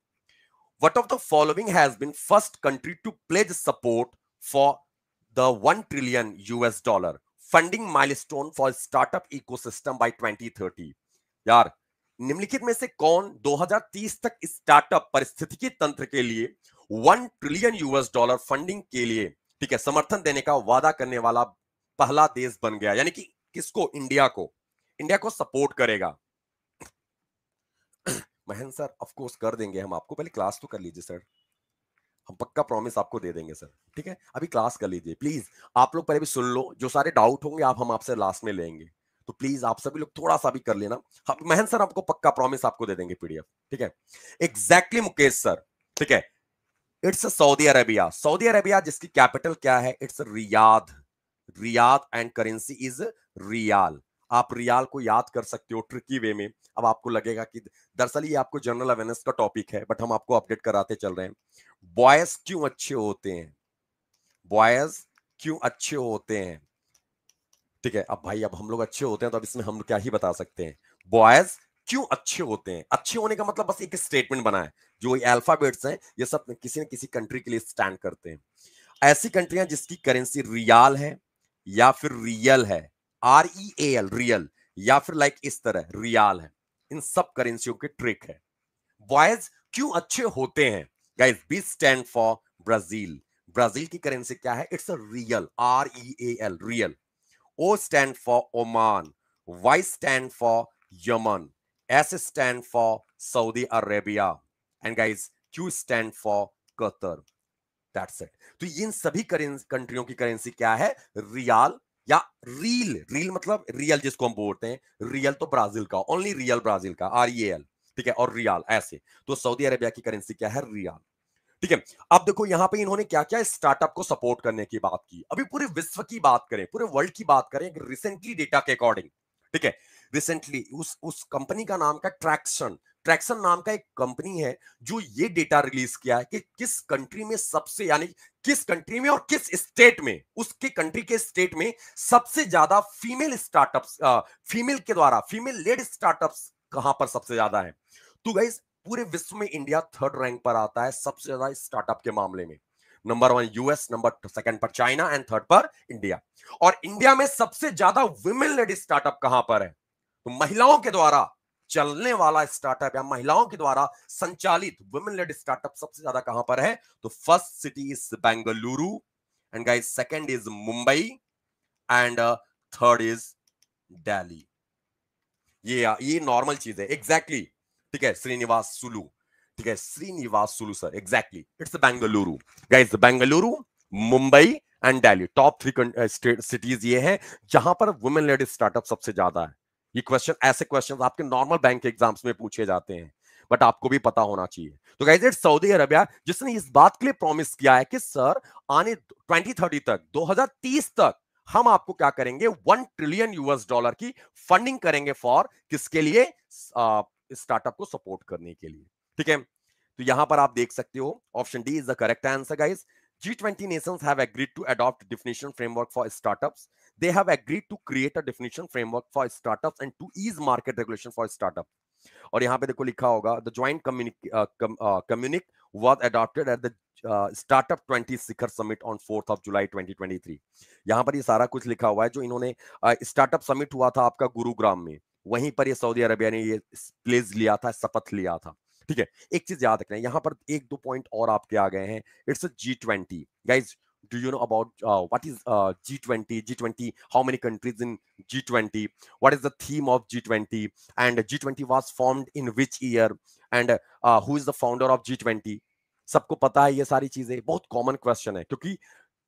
what what of the following has been first country to pledge support for the 1 trillion us dollar funding milestone for startup by twenty thirty यार निम्नलिखित में से कौन 2030 तक स्टार्टअप पारिस्थितिकी तंत्र के लिए one trillion US dollar funding के लिए ठीक है समर्थन देने का वादा करने वाला पहला देश बन गया यानी कि किसको इंडिया को इंडिया को सपोर्ट करेगा महन सर ऑफ कोर्स कर देंगे हम आपको पहले क्लास तो कर लीजिए सर हम पक्का प्रॉमिस आपको दे देंगे सर ठीक है अभी क्लास कर लीजिए प्लीज आप लोग पहले भी सुन लो जो सारे डाउट होंगे आप हम आपसे लास्ट में लेंगे तो प्लीज आप सभी लोग थोड़ा सा भी कर लेना हाँ, महन सर आपको पक्का प्रॉमिस आपको दे देंगे पीडीएफ ठीक है एग्जैक्टली मुकेश सर ठीक है it's Saudi Arabia Saudi Arabia जिसकी कैपिटल क्या है it's Riyadh Riyadh and currency is riyal आप रियाल को याद कर सकते हो ट्रिकी वे में अब आपको लगेगा कि दरअसल ये आपको जनरल अवेयरनेस का टॉपिक है बट हम आपको अपडेट कराते चल रहे हैं बॉयज क्यों अच्छे होते हैं बॉयज क्यों अच्छे होते हैं ठीक है अब भाई अब हम लोग अच्छे होते हैं तो अब इसमें हम क्या ही बता सकते हैं बॉयज क्यों अच्छे होते हैं अच्छे होने का मतलब बस एक स्टेटमेंट बना है जो अल्फाबेट्स हैं ये सब किसी न किसी कंट्री के लिए स्टैंड करते हैं ऐसी कंट्रियां जिसकी करेंसी रियाल है या फिर रियल है R E A L real या फिर लाइक इस तरह रियाल है इन सब करेंसियों के ट्रिक है बॉयज क्यों अच्छे होते हैं guys B stand for Brazil Brazil की करेंसी क्या है it's a real R E A L real O stand for Oman. Y stand for Yemen. S stand for Saudi Arabia. And guys, Q stand for Qatar. That's it. तो इन सभी कंट्रियों की currency क्या है रियाल या reel reel मतलब real जिसको हम बोलते हैं रियल तो ब्राजील का ओनली रियल ब्राजील का आर ई एल ठीक है और रियाल ऐसे तो सऊदी अरेबिया की करेंसी क्या है रियाल ठीक है अब देखो यहाँ पे इन्होंने क्या क्या स्टार्टअप को सपोर्ट करने की बात की अभी पूरे विश्व की बात करें पूरे वर्ल्ड की बात करें रिसेंटली डेटा के अकॉर्डिंग ठीक है रिसेंटली उस उस कंपनी का नाम का ट्रैक्शन ट्रैक्शन नाम का एक कंपनी है जो ये डेटा रिलीज किया है कि किस कंट्री में सबसे यानी किस कंट्री में और किस स्टेट में उसके कंट्री के स्टेट में सबसे ज्यादा फीमेल स्टार्टअप्स फीमेल के द्वारा फीमेल लेड स्टार्टअप्स कहां पर सबसे ज्यादा है तो गाइज पूरे विश्व में इंडिया थर्ड रैंक पर आता है सबसे ज्यादा स्टार्टअप के मामले में number one US number second पर चाइना एंड थर्ड पर इंडिया और इंडिया में सबसे ज्यादा वुमेन लेड स्टार्टअप कहां पर है तो महिलाओं के द्वारा चलने वाला स्टार्टअप या महिलाओं के द्वारा संचालित वुमेन लेड स्टार्टअप सबसे ज्यादा कहां पर है तो first city is Bengaluru and guys second is Mumbai and third is Delhi ये ये नॉर्मल चीज है एग्जैक्टली exactly. ठीक है श्रीनिवास सुलू ठीक है Srinivas Sulu sir exactly it's Bengaluru guys Bengaluru Mumbai and Delhi top three state cities ये हैं जहां पर वुमेन लेडीज स्टार्टअप सबसे ज्यादा है ये क्वेश्चन ऐसे क्वेश्चन आपके नॉर्मल बैंक एग्जाम्स में पूछे जाते हैं बट आपको भी पता होना चाहिए तो गाइज इट सऊदी अरबिया जिसने इस बात के लिए प्रॉमिस किया है कि सर आने 2030 तक 2030 तक हम आपको क्या करेंगे वन ट्रिलियन यूएस डॉलर की फंडिंग करेंगे फॉर किसके लिए स्टार्टअप को सपोर्ट करने के लिए ठीक है तो यहां पर आप देख सकते हो option D is the correct answer guys G20 nations have agreed to adopt definition framework for startups. They have agreed to create a definition framework for startups and to ease market regulation for startups. और यहाँ पे देखो लिखा होगा the joint communique was adopted at the startup 20 शिखर summit on 4th of July 2023 यहाँ पर ये सारा कुछ लिखा हुआ है जो इन्होंने स्टार्टअप uh, समिट हुआ था आपका गुरुग्राम में वहीं पर ये सऊदी अरबिया ने ये प्लेस लिया था शपथ लिया था ठीक है एक चीज याद रखना यहाँ पर एक दो पॉइंट और आपके आ गए हैं it's G twenty guys do you know about what is G twenty G twenty how many countries in G twenty what is the theme of G twenty and G twenty was formed in which year and who is the founder of G twenty सबको पता है ये सारी चीजें बहुत common question है क्योंकि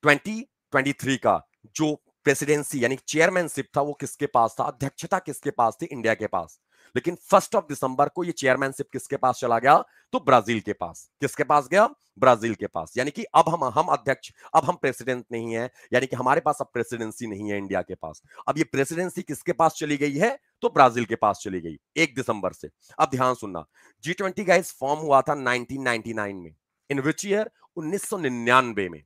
twenty twenty three का जो प्रेसिडेंसी यानी चेयरमैनशिप था वो किसके पास था अध्यक्षता किसके पास थी इंडिया के पास लेकिन फर्स्ट ऑफ दिसंबर को ये चेयरमैनशिप किसके पास चला गया तो ब्राजील के पास किसके पास गया ब्राजील के पास यानी कि अब हम हम अध्यक्ष अब हम प्रेसिडेंट नहीं है यानी कि हमारे पास अब प्रेसिडेंसी नहीं है इंडिया के पास अब ये प्रेसिडेंसी किसके पास चली गई है तो ब्राजील के पास चली गई एक दिसंबर से अब ध्यान सुनना जी ट्वेंटी का फॉर्म हुआ था नाइनटीन में इन विच ईयर उन्नीस में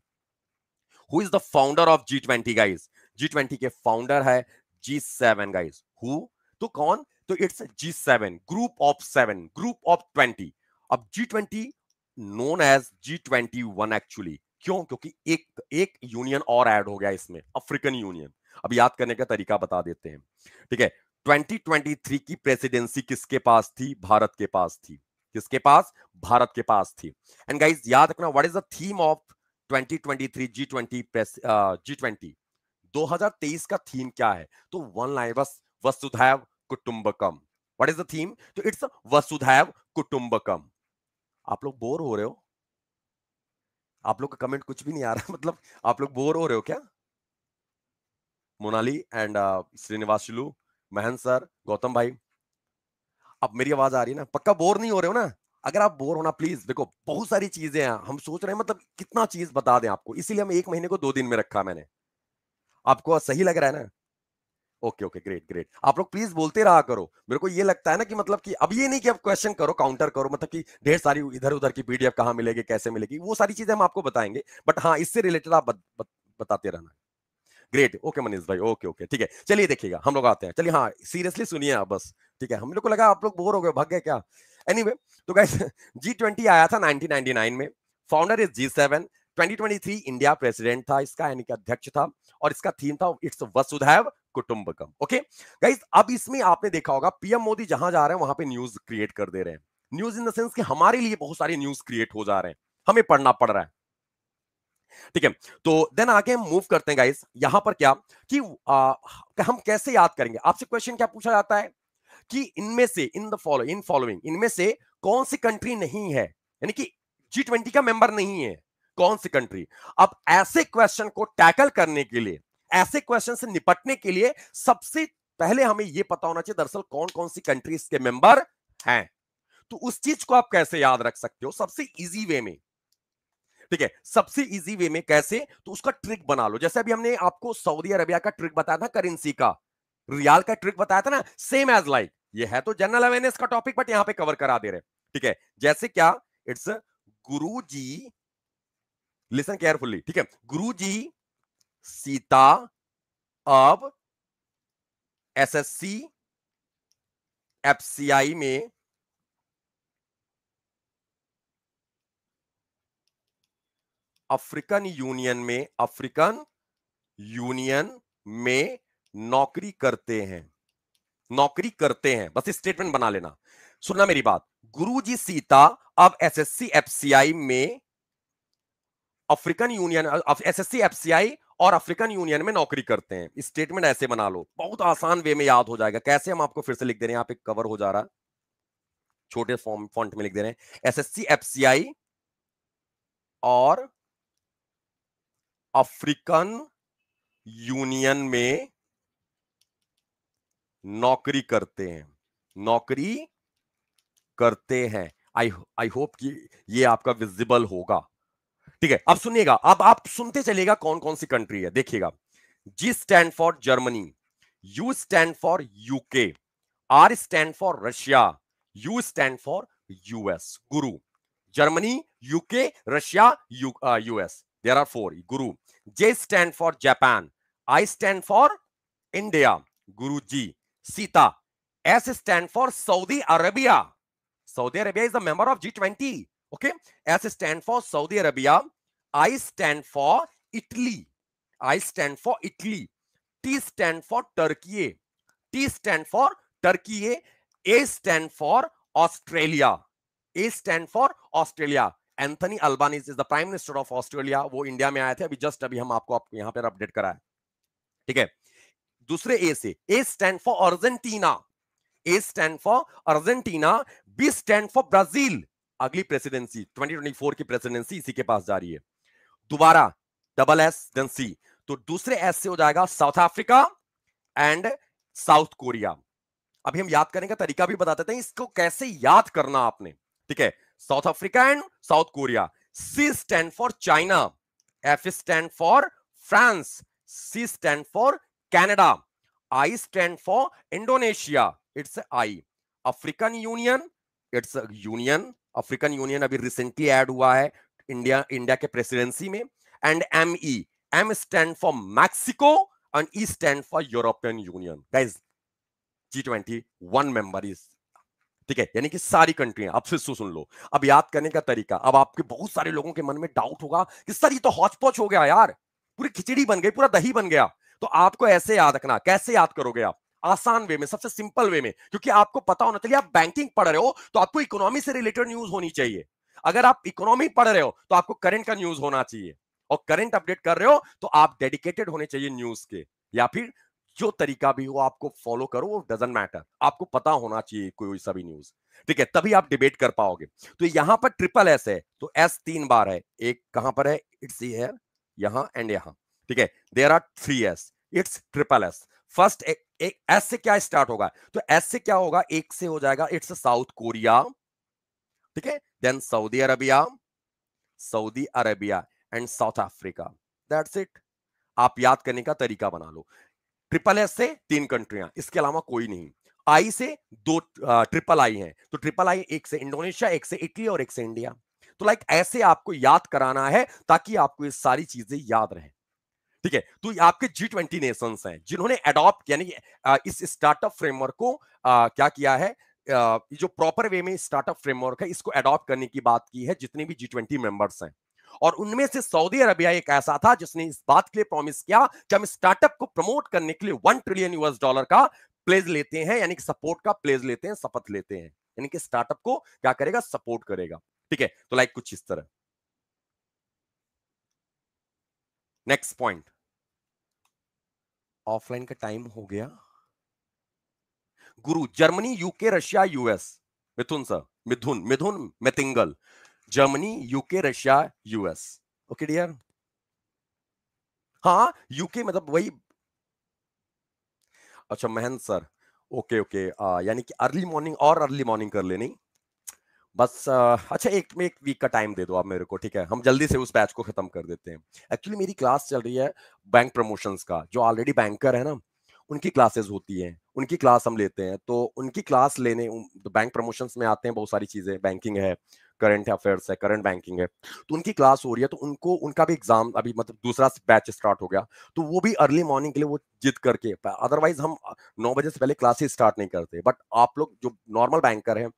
who is the founder of G twenty guys G twenty के फाउंडर है जी सेवन गाइज हु तो कौन तो it's G seven group of seven group of twenty अब G twenty known as G twenty one actually क्यों क्योंकि एक एक यूनियन और ऐड हो गया इसमें अफ्रीकन यूनियन अब याद करने का तरीका बता देते हैं ठीक है 2023 की प्रेसिडेंसी किसके पास थी भारत के पास थी किसके पास भारत के पास थी एंड गाइस याद रखना what is the theme of 2023 G twenty G twenty 2023 का थीम क्या है तो वन लाइन बस वसुधैव कुटुंबकम व्हाट इज द थीम तो इट्स वसुधैव कुटुंबकम आप लोग बोर हो रहे हो आप लोग का कमेंट कुछ भी नहीं आ रहा मतलब आप लोग बोर हो रहे हो क्या मोनाली एंड uh, श्रीनिवास शिलू महन सर गौतम भाई अब मेरी आवाज आ रही है ना पक्का बोर नहीं हो रहे हो ना अगर आप बोर होना प्लीज देखो बहुत सारी चीजें हैं हम सोच रहे हैं मतलब कितना चीज बता दें आपको इसीलिए हम एक महीने को दो दिन में रखा मैंने आपको सही लग रहा है ना ओके ओके ग्रेट ग्रेट आप लोग प्लीज बोलते रहा करो मेरे को ये लगता है ना कि मतलब कि अब ये नहीं कि आप क्वेश्चन करो काउंटर करो मतलब कि ढेर सारी इधर उधर की पीडीएफ कहाँ मिलेगी कैसे मिलेगी वो सारी चीजें हम आपको बताएंगे बट हाँ इससे रिलेटेड आप बत, बत, बताते रहना ग्रेट ओके मनीष भाई ओके ओके ठीक है चलिए देखिएगा हम लोग आते हैं चलिए हाँ सीरियसली सुनिए आप बस ठीक है हम लोग को लगा आप लोग बोर हो गए भाग गए क्या एनीवे anyway, तो गाइस जी ट्वेंटी आया था 1999 में founder is G seven 2023 India president था इसका यानी कि अध्यक्ष था और इसका थीम था इट्स वसुधैव कुटुंबकम ओके गाइस अब इसमें आपने देखा होगा पीएम मोदी जहां जा रहे हैं वहां पे न्यूज क्रिएट कर दे रहे हैं न्यूज इन द सेंस कि हमारे लिए बहुत सारे न्यूज क्रिएट हो जा रहे हैं हमें पढ़ना पड़ रहा है ठीक है तो देन आगे हम मूव करते हैं गाइस यहां पर क्या कि आ, हम कैसे याद करेंगे आपसे क्वेश्चन क्या पूछा जाता है कि इनमें से in the follow in following इनमें से कौन सी कंट्री नहीं है यानी कि जी ट्वेंटी का मेंबर नहीं है कौन सी कंट्री अब ऐसे क्वेश्चन को टैकल करने के लिए ऐसे क्वेश्चन से निपटने के लिए सबसे पहले हमें यह पता होना चाहिए दरअसल कौन कौन सी कंट्रीज के मेंबर हैं तो उस चीज को आप कैसे याद रख सकते हो सबसे इजी वे में ठीक है सबसे इजी वे में कैसे तो उसका ट्रिक बना लो जैसे अभी हमने आपको सऊदी अरबिया का ट्रिक बताया था करेंसी का रियाल का ट्रिक बताया था ना सेम एज लाइक ये है तो जनरल अवेयरनेस का टॉपिक बट यहां पे कवर करा दे रहे ठीक है जैसे क्या इट्स गुरुजी लिसन केयरफुल्ली ठीक है गुरु जी सीता अब एसएससी एफसीआई में अफ्रीकन यूनियन में अफ्रीकन यूनियन में नौकरी करते हैं नौकरी करते हैं बस स्टेटमेंट बना लेना सुनना मेरी बात गुरुजी सीता अब एसएससी एफसीआई में African Union S S C और अफ्रीकन यूनियन में नौकरी करते हैं स्टेटमेंट ऐसे बना लो बहुत आसान वे में याद हो जाएगा कैसे हम आपको फिर से लिख दे रहे हैं आप एक कवर हो जा रहा छोटे फॉर्म फॉन्ट में लिख दे रहे हैं एस एस सी और अफ्रीकन यूनियन में नौकरी करते हैं नौकरी करते हैं आई आई होप कि ये आपका विजिबल होगा ठीक है अब सुनिएगा अब आप सुनते चलेगा कौन कौन सी कंट्री है देखिएगा G stand for Germany U stand for UK R stand for Russia U stand for US Guru Germany UK Russia US there are four Guru J stand for Japan I stand for India Guru ji Sita S stand for Saudi Arabia Saudi Arabia is a member of G twenty okay S stand for Saudi Arabia I stand for Italy I stand for Italy T stand for Turkey T stand for Turkey A stand for Australia A stand for Australia Anthony Albanese is the prime minister of Australia वो India में आए थे अभी just अभी हम आपको यहां पर अपडेट कराए ठीक है दूसरे ए से A stand for Argentina A stand for Argentina B stand for Brazil अगली प्रेसिडेंसी 2024 की प्रेसिडेंसी इसी के पास जा रही है दोबारा डबल एस देन सी तो दूसरे एस से हो जाएगा South Africa and South Korea अभी हम याद करने का तरीका भी बताते थे इसको कैसे याद करना आपने ठीक है South Africa and South Korea C stand for China F stand for France C stand for Canada I stand for Indonesia it's I African Union it's union African Union अभी रिसेंटली ऐड हुआ है India India के presidency में and M E M stand for Mexico and E stand for European Union guys G twenty one member is ठीक है यानी कि सारी कंट्रियां अब फिर सुन लो अब याद करने का तरीका अब आपके बहुत सारे लोगों के मन में डाउट होगा कि सर ये तो हौच हो गया यार पूरी खिचड़ी बन गई पूरा दही बन गया तो आपको ऐसे याद रखना कैसे याद करोगे आप आसान वे में सबसे सिंपल वे में क्योंकि आपको पता होना चाहिए आप बैंकिंग पढ़ रहे हो तो आपको इकोनॉमी से रिलेटेड न्यूज होनी चाहिए अगर आप इकोनॉमी पढ़ रहे हो तो आपको करंट का न्यूज होना चाहिए और करंट अपडेट कर रहे हो तो आप डेडिकेटेड होने चाहिए न्यूज के या फिर जो तरीका भी हो आपको फॉलो करो वो डजेंट मैटर आपको पता होना चाहिए कोई सभी न्यूज ठीक है तभी आप डिबेट कर पाओगे तो यहां पर ट्रिपल एस है तो एस तीन बार है एक कहां पर है इट्स यहां एंड यहां ठीक है there are three S it's triple S first S से क्या स्टार्ट होगा तो एस से क्या होगा एक से हो जाएगा इट्स साउथ कोरिया ठीक है then Saudi Arabia Saudi Arabia and South Africa that's it आप याद करने का तरीका बना लो ट्रिपल एस से तीन कंट्रियां इसके अलावा कोई नहीं आई से दो ट्रिपल आई है तो ट्रिपल आई एक से इंडोनेशिया एक से इटली और एक से इंडिया तो लाइक ऐसे आपको याद कराना है ताकि आपको ये सारी चीजें याद रहे ठीक है तो आपके जी ट्वेंटी नेशन हैं जिन्होंने अडॉप्ट यानी इस स्टार्टअप फ्रेमवर्क को आ, क्या किया है आ, जो प्रॉपर वे में स्टार्टअप फ्रेमवर्क है इसको अडॉप्ट करने की बात की है जितने भी जी ट्वेंटी मेंबर्स हैं और उनमें से सऊदी अरबिया एक ऐसा था जिसने इस बात के लिए प्रॉमिस किया कि हम स्टार्टअप को प्रमोट करने के लिए वन ट्रिलियन यूएस डॉलर का प्लेज लेते हैं यानी कि सपोर्ट का प्लेज लेते हैं शपथ लेते हैं यानी कि स्टार्टअप को क्या करेगा सपोर्ट करेगा ठीक है तो लाइक कुछ इस तरह नेक्स्ट पॉइंट ऑफलाइन का टाइम हो गया Guru Germany UK Russia US Mithun sir Mithun Mithun मेथिंगल Germany UK Russia US okay dear हाँ यूके मतलब वही अच्छा महंत सर ओके ओके यानी कि अर्ली मॉर्निंग और अर्ली मॉर्निंग कर लेनी बस अच्छा एक में एक वीक का टाइम दे दो आप मेरे को ठीक है हम जल्दी से उस बैच को खत्म कर देते हैं एक्चुअली मेरी क्लास चल रही है बैंक प्रमोशंस का जो ऑलरेडी बैंकर है ना उनकी क्लासेस होती हैं उनकी क्लास हम लेते हैं तो उनकी क्लास लेने बैंक प्रमोशंस तो में आते हैं बहुत सारी चीजें बैंकिंग है करंट अफेयर्स है करंट बैंकिंग है तो उनकी क्लास हो रही है तो उनको उनका भी एग्जाम अभी मतलब दूसरा बैच स्टार्ट हो गया तो वो भी अर्ली मॉर्निंग के लिए वो जिद करके अदरवाइज हम नौ बजे से पहले क्लासेस स्टार्ट नहीं करते बट आप लोग जो नॉर्मल बैंकर हैं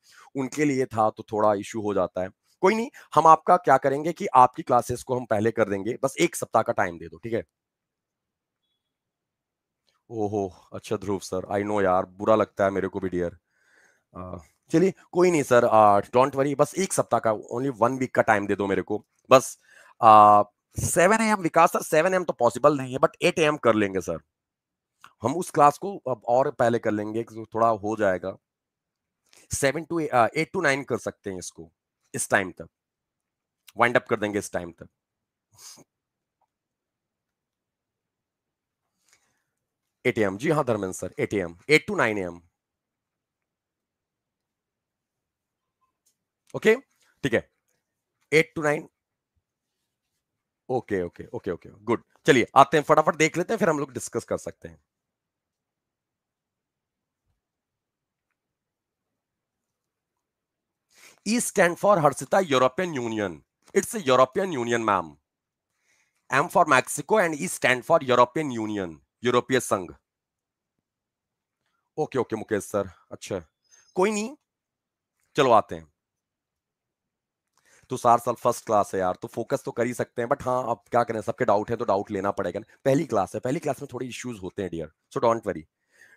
उनके लिए था तो थोड़ा इशू हो जाता है कोई नहीं हम आपका क्या करेंगे कि आपकी क्लासेस को हम पहले कर देंगे बस एक सप्ताह का टाइम दे दो ठीक है ओहो अच्छा ध्रुव सर आई नो यार बुरा लगता है मेरे को भी डियर चलिए कोई नहीं सर डोंट वरी बस एक सप्ताह का ओनली वन वीक का टाइम दे दो मेरे को बस seven M Vikas sir seven M तो पॉसिबल नहीं है बट एट एम कर लेंगे सर हम उस क्लास को अब और पहले कर लेंगे तो थोड़ा हो जाएगा seven to eight to nine कर सकते हैं इसको इस टाइम तक वाइंड अप कर देंगे इस टाइम तक एटीएम जी हाँ Dharmendra sir eight AM eight to nine M okay ठीक है eight to nine okay okay okay okay good चलिए आते हैं फटाफट देख लेते हैं फिर हम लोग डिस्कस कर सकते हैं E stand for Harshita European Union it's European Union ma'am M for Mexico and E stand for European Union यूरोपीय संघ ओके ओके मुकेश सर अच्छा कोई नहीं चलो आते हैं तो सार साल फर्स्ट क्लास है यार तो फोकस तो कर ही सकते हैं बट हाँ अब क्या करें सबके डाउट है तो डाउट लेना पड़ेगा पहली क्लास है पहली क्लास में थोड़े इश्यूज होते हैं डियर सो डोंट वरी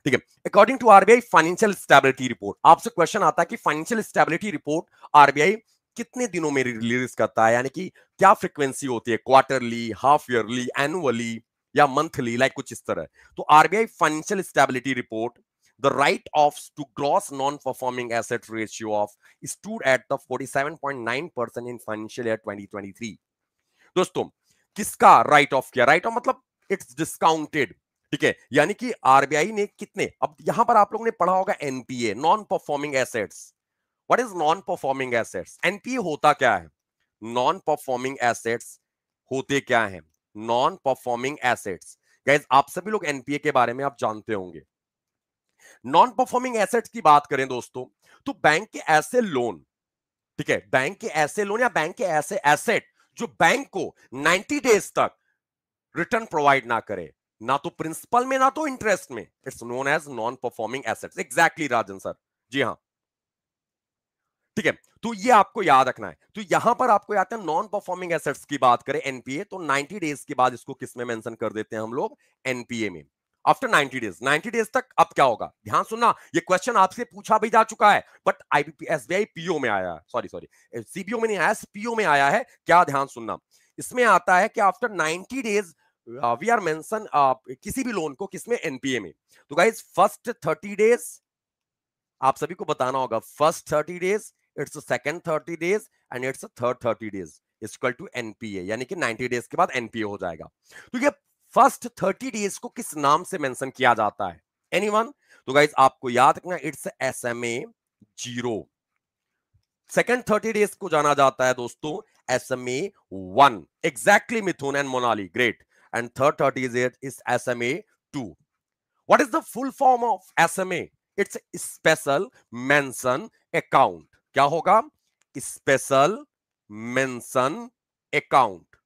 ठीक है according to RBI financial stability report आपसे क्वेश्चन आता है कि फाइनेंशियल स्टेबिलिटी रिपोर्ट आरबीआई कितने दिनों में रिलीज करता है यानी कि क्या फ्रिक्वेंसी होती है क्वार्टरली हाफ ईयरली एनुअली या मंथली लाइक कुछ इस तरह तो RBI financial stability report the write-offs to gross non-performing asset ratio of stood at the 47.9% in financial year 2023 दोस्तों किसका राइट ऑफ किया राइट ऑफ मतलब इट्स डिस्काउंटेड ठीक है यानी कि आरबीआई ने कितने अब यहां पर आप लोगों ने पढ़ा होगा NPA non performing assets what is non performing assets NPA होता क्या है नॉन परफॉर्मिंग एसेट्स होते क्या है नॉन परफॉर्मिंग एसेट्स गाइज आप सभी लोग एनपीए के बारे में आप जानते होंगे नॉन परफॉर्मिंग एसेट्स की बात करें दोस्तों तो बैंक के ऐसे लोन ठीक है बैंक के ऐसे लोन या बैंक के ऐसे एसेट जो बैंक को 90 डेज तक रिटर्न प्रोवाइड ना करे ना तो प्रिंसिपल में ना तो इंटरेस्ट में it's known as non performing assets exactly Rajan sir ji हाँ ठीक है तो ये आपको याद रखना है तो यहां पर आपको याद है नॉन परफॉर्मिंग एसेट्स की बात करें एनपीए तो 90 डेज के बाद इसको किसमें मेंशन कर देते हैं हम लोग एनपीए में आफ्टर 90 डेज 90 डेज तक अब क्या होगा ध्यान सुनना ये क्वेश्चन आपसे पूछा भी जा चुका है बट आईबीपीएसबीआई पीओ में आया है सॉरी सॉरी सीबीओ में नहीं आया पीओ में आया है क्या ध्यान सुनना इसमें आता है कि after 90 days we are mention किसी भी लोन को किसमें एनपीए में तो गाइस फर्स्ट 30 डेज आप सभी को बताना होगा first 30 days it's second 30 days and it's third 30 days equal to NPA यानी कि 90 डेज के बाद एनपीए हो जाएगा तो ये फर्स्ट थर्टी डेज को किस नाम से मेंशन किया जाता है एनीवन तो गाइज आपको याद रखना it's S M A zero second thirty days को जाना जाता है दोस्तों S M A one exactly Mithun and Monali great and third thirty days is S M A two what is the full form of S M A it's special mention account क्या होगा special mention account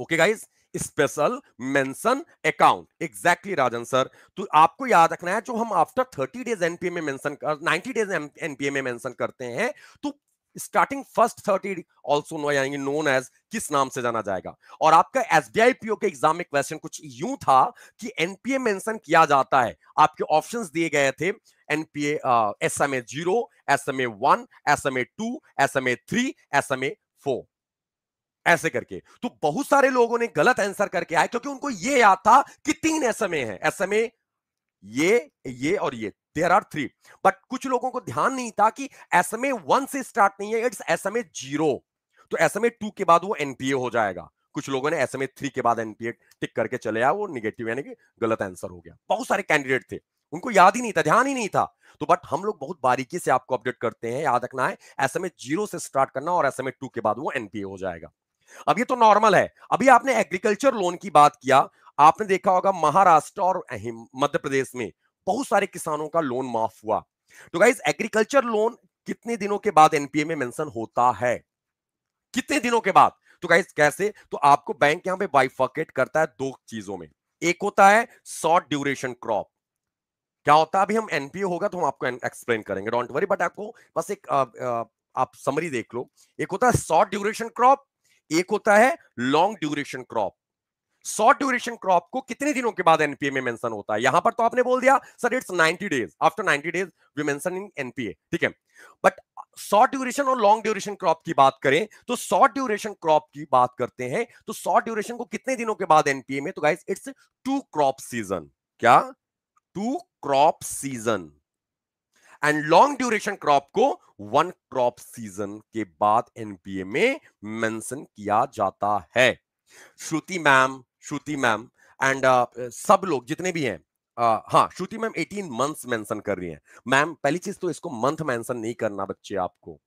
okay guys special mention account exactly Rajan sir तो आपको याद रखना है जो हम after thirty days NPA में मेंशन कर 90 डेज एनपीए में मेंशन करते हैं तो स्टार्टिंग फर्स्ट थर्टी ऑल्सो यानी नोन एज किस नाम से जाना जाएगा और आपका एस के एग्जाम में क्वेश्चन कुछ यू था कि एनपीए मेंशन किया जाता है आपके ऑप्शंस दिए गए थे NPA S M A zero S M A one S M A two S M A three S M A four ऐसे करके तो बहुत सारे लोगों ने गलत आंसर करके आए क्योंकि उनको ये याद था कि तीन एसएमए हैं एसएमए ये ये और ये देर आर थ्री बट कुछ लोगों को ध्यान नहीं था कि एसएमए वन से स्टार्ट नहीं है इट्स एसएमए जीरो तो एसएमए टू के बाद वो एनपीए हो जाएगा कुछ लोगों ने एसएमए थ्री के बाद एनपीए टिक करके चले आया वो निगेटिव यानी कि गलत आंसर हो गया बहुत सारे कैंडिडेट थे उनको याद ही नहीं था ध्यान ही नहीं था तो बट हम लोग बहुत बारीकी से आपको अपडेट करते हैं याद रखना है एसएमए जीरो से स्टार्ट करना और एसएमए टू के बाद वो एनपीए हो जाएगा अब ये तो नॉर्मल है अभी आपने एग्रीकल्चर लोन की बात किया आपने देखा होगा महाराष्ट्र और मध्य प्रदेश में बहुत सारे किसानों का लोन माफ हुआ तो गाइज एग्रीकल्चर लोन कितने दिनों के बाद एनपीए में मेंशन होता है कितने दिनों के बाद तो गाइज कैसे तो आपको बैंक यहां पे बाइफकेट करता है दो चीजों में एक होता है शॉर्ट ड्यूरेशन क्रॉप क्या होता है अभी हम एनपीए होगा तो हम आपको एक्सप्लेन करेंगे डोंट वरी बट आपको बस एक आ, आ, आप समरी देख लो एक होता है शॉर्ट ड्यूरेशन क्रॉप एक होता है long duration crop short duration crop को कितने दिनों के बाद एनपीए में मेंशन होता है यहां पर तो आपने बोल दिया sir it's 90 days after 90 days we mention in NPA ठीक है बट शॉर्ट ड्यूरेशन और लॉन्ग ड्यूरेशन क्रॉप की बात करें तो शॉर्ट ड्यूरेशन क्रॉप की बात करते हैं तो शॉर्ट ड्यूरेशन को कितने दिनों के बाद एनपीए में तो guys it's two crop season क्या two crop season and long duration crop को वन क्रॉप सीजन के बाद एनपीए में मेंशन किया जाता है Shruti ma'am Shruti ma'am and सब लोग जितने भी हैं uh, हाँ श्रुति मैम 18 मंथ्स मेंशन कर रही हैं मैम पहली चीज तो इसको मंथ मेंशन नहीं करना बच्चे आपको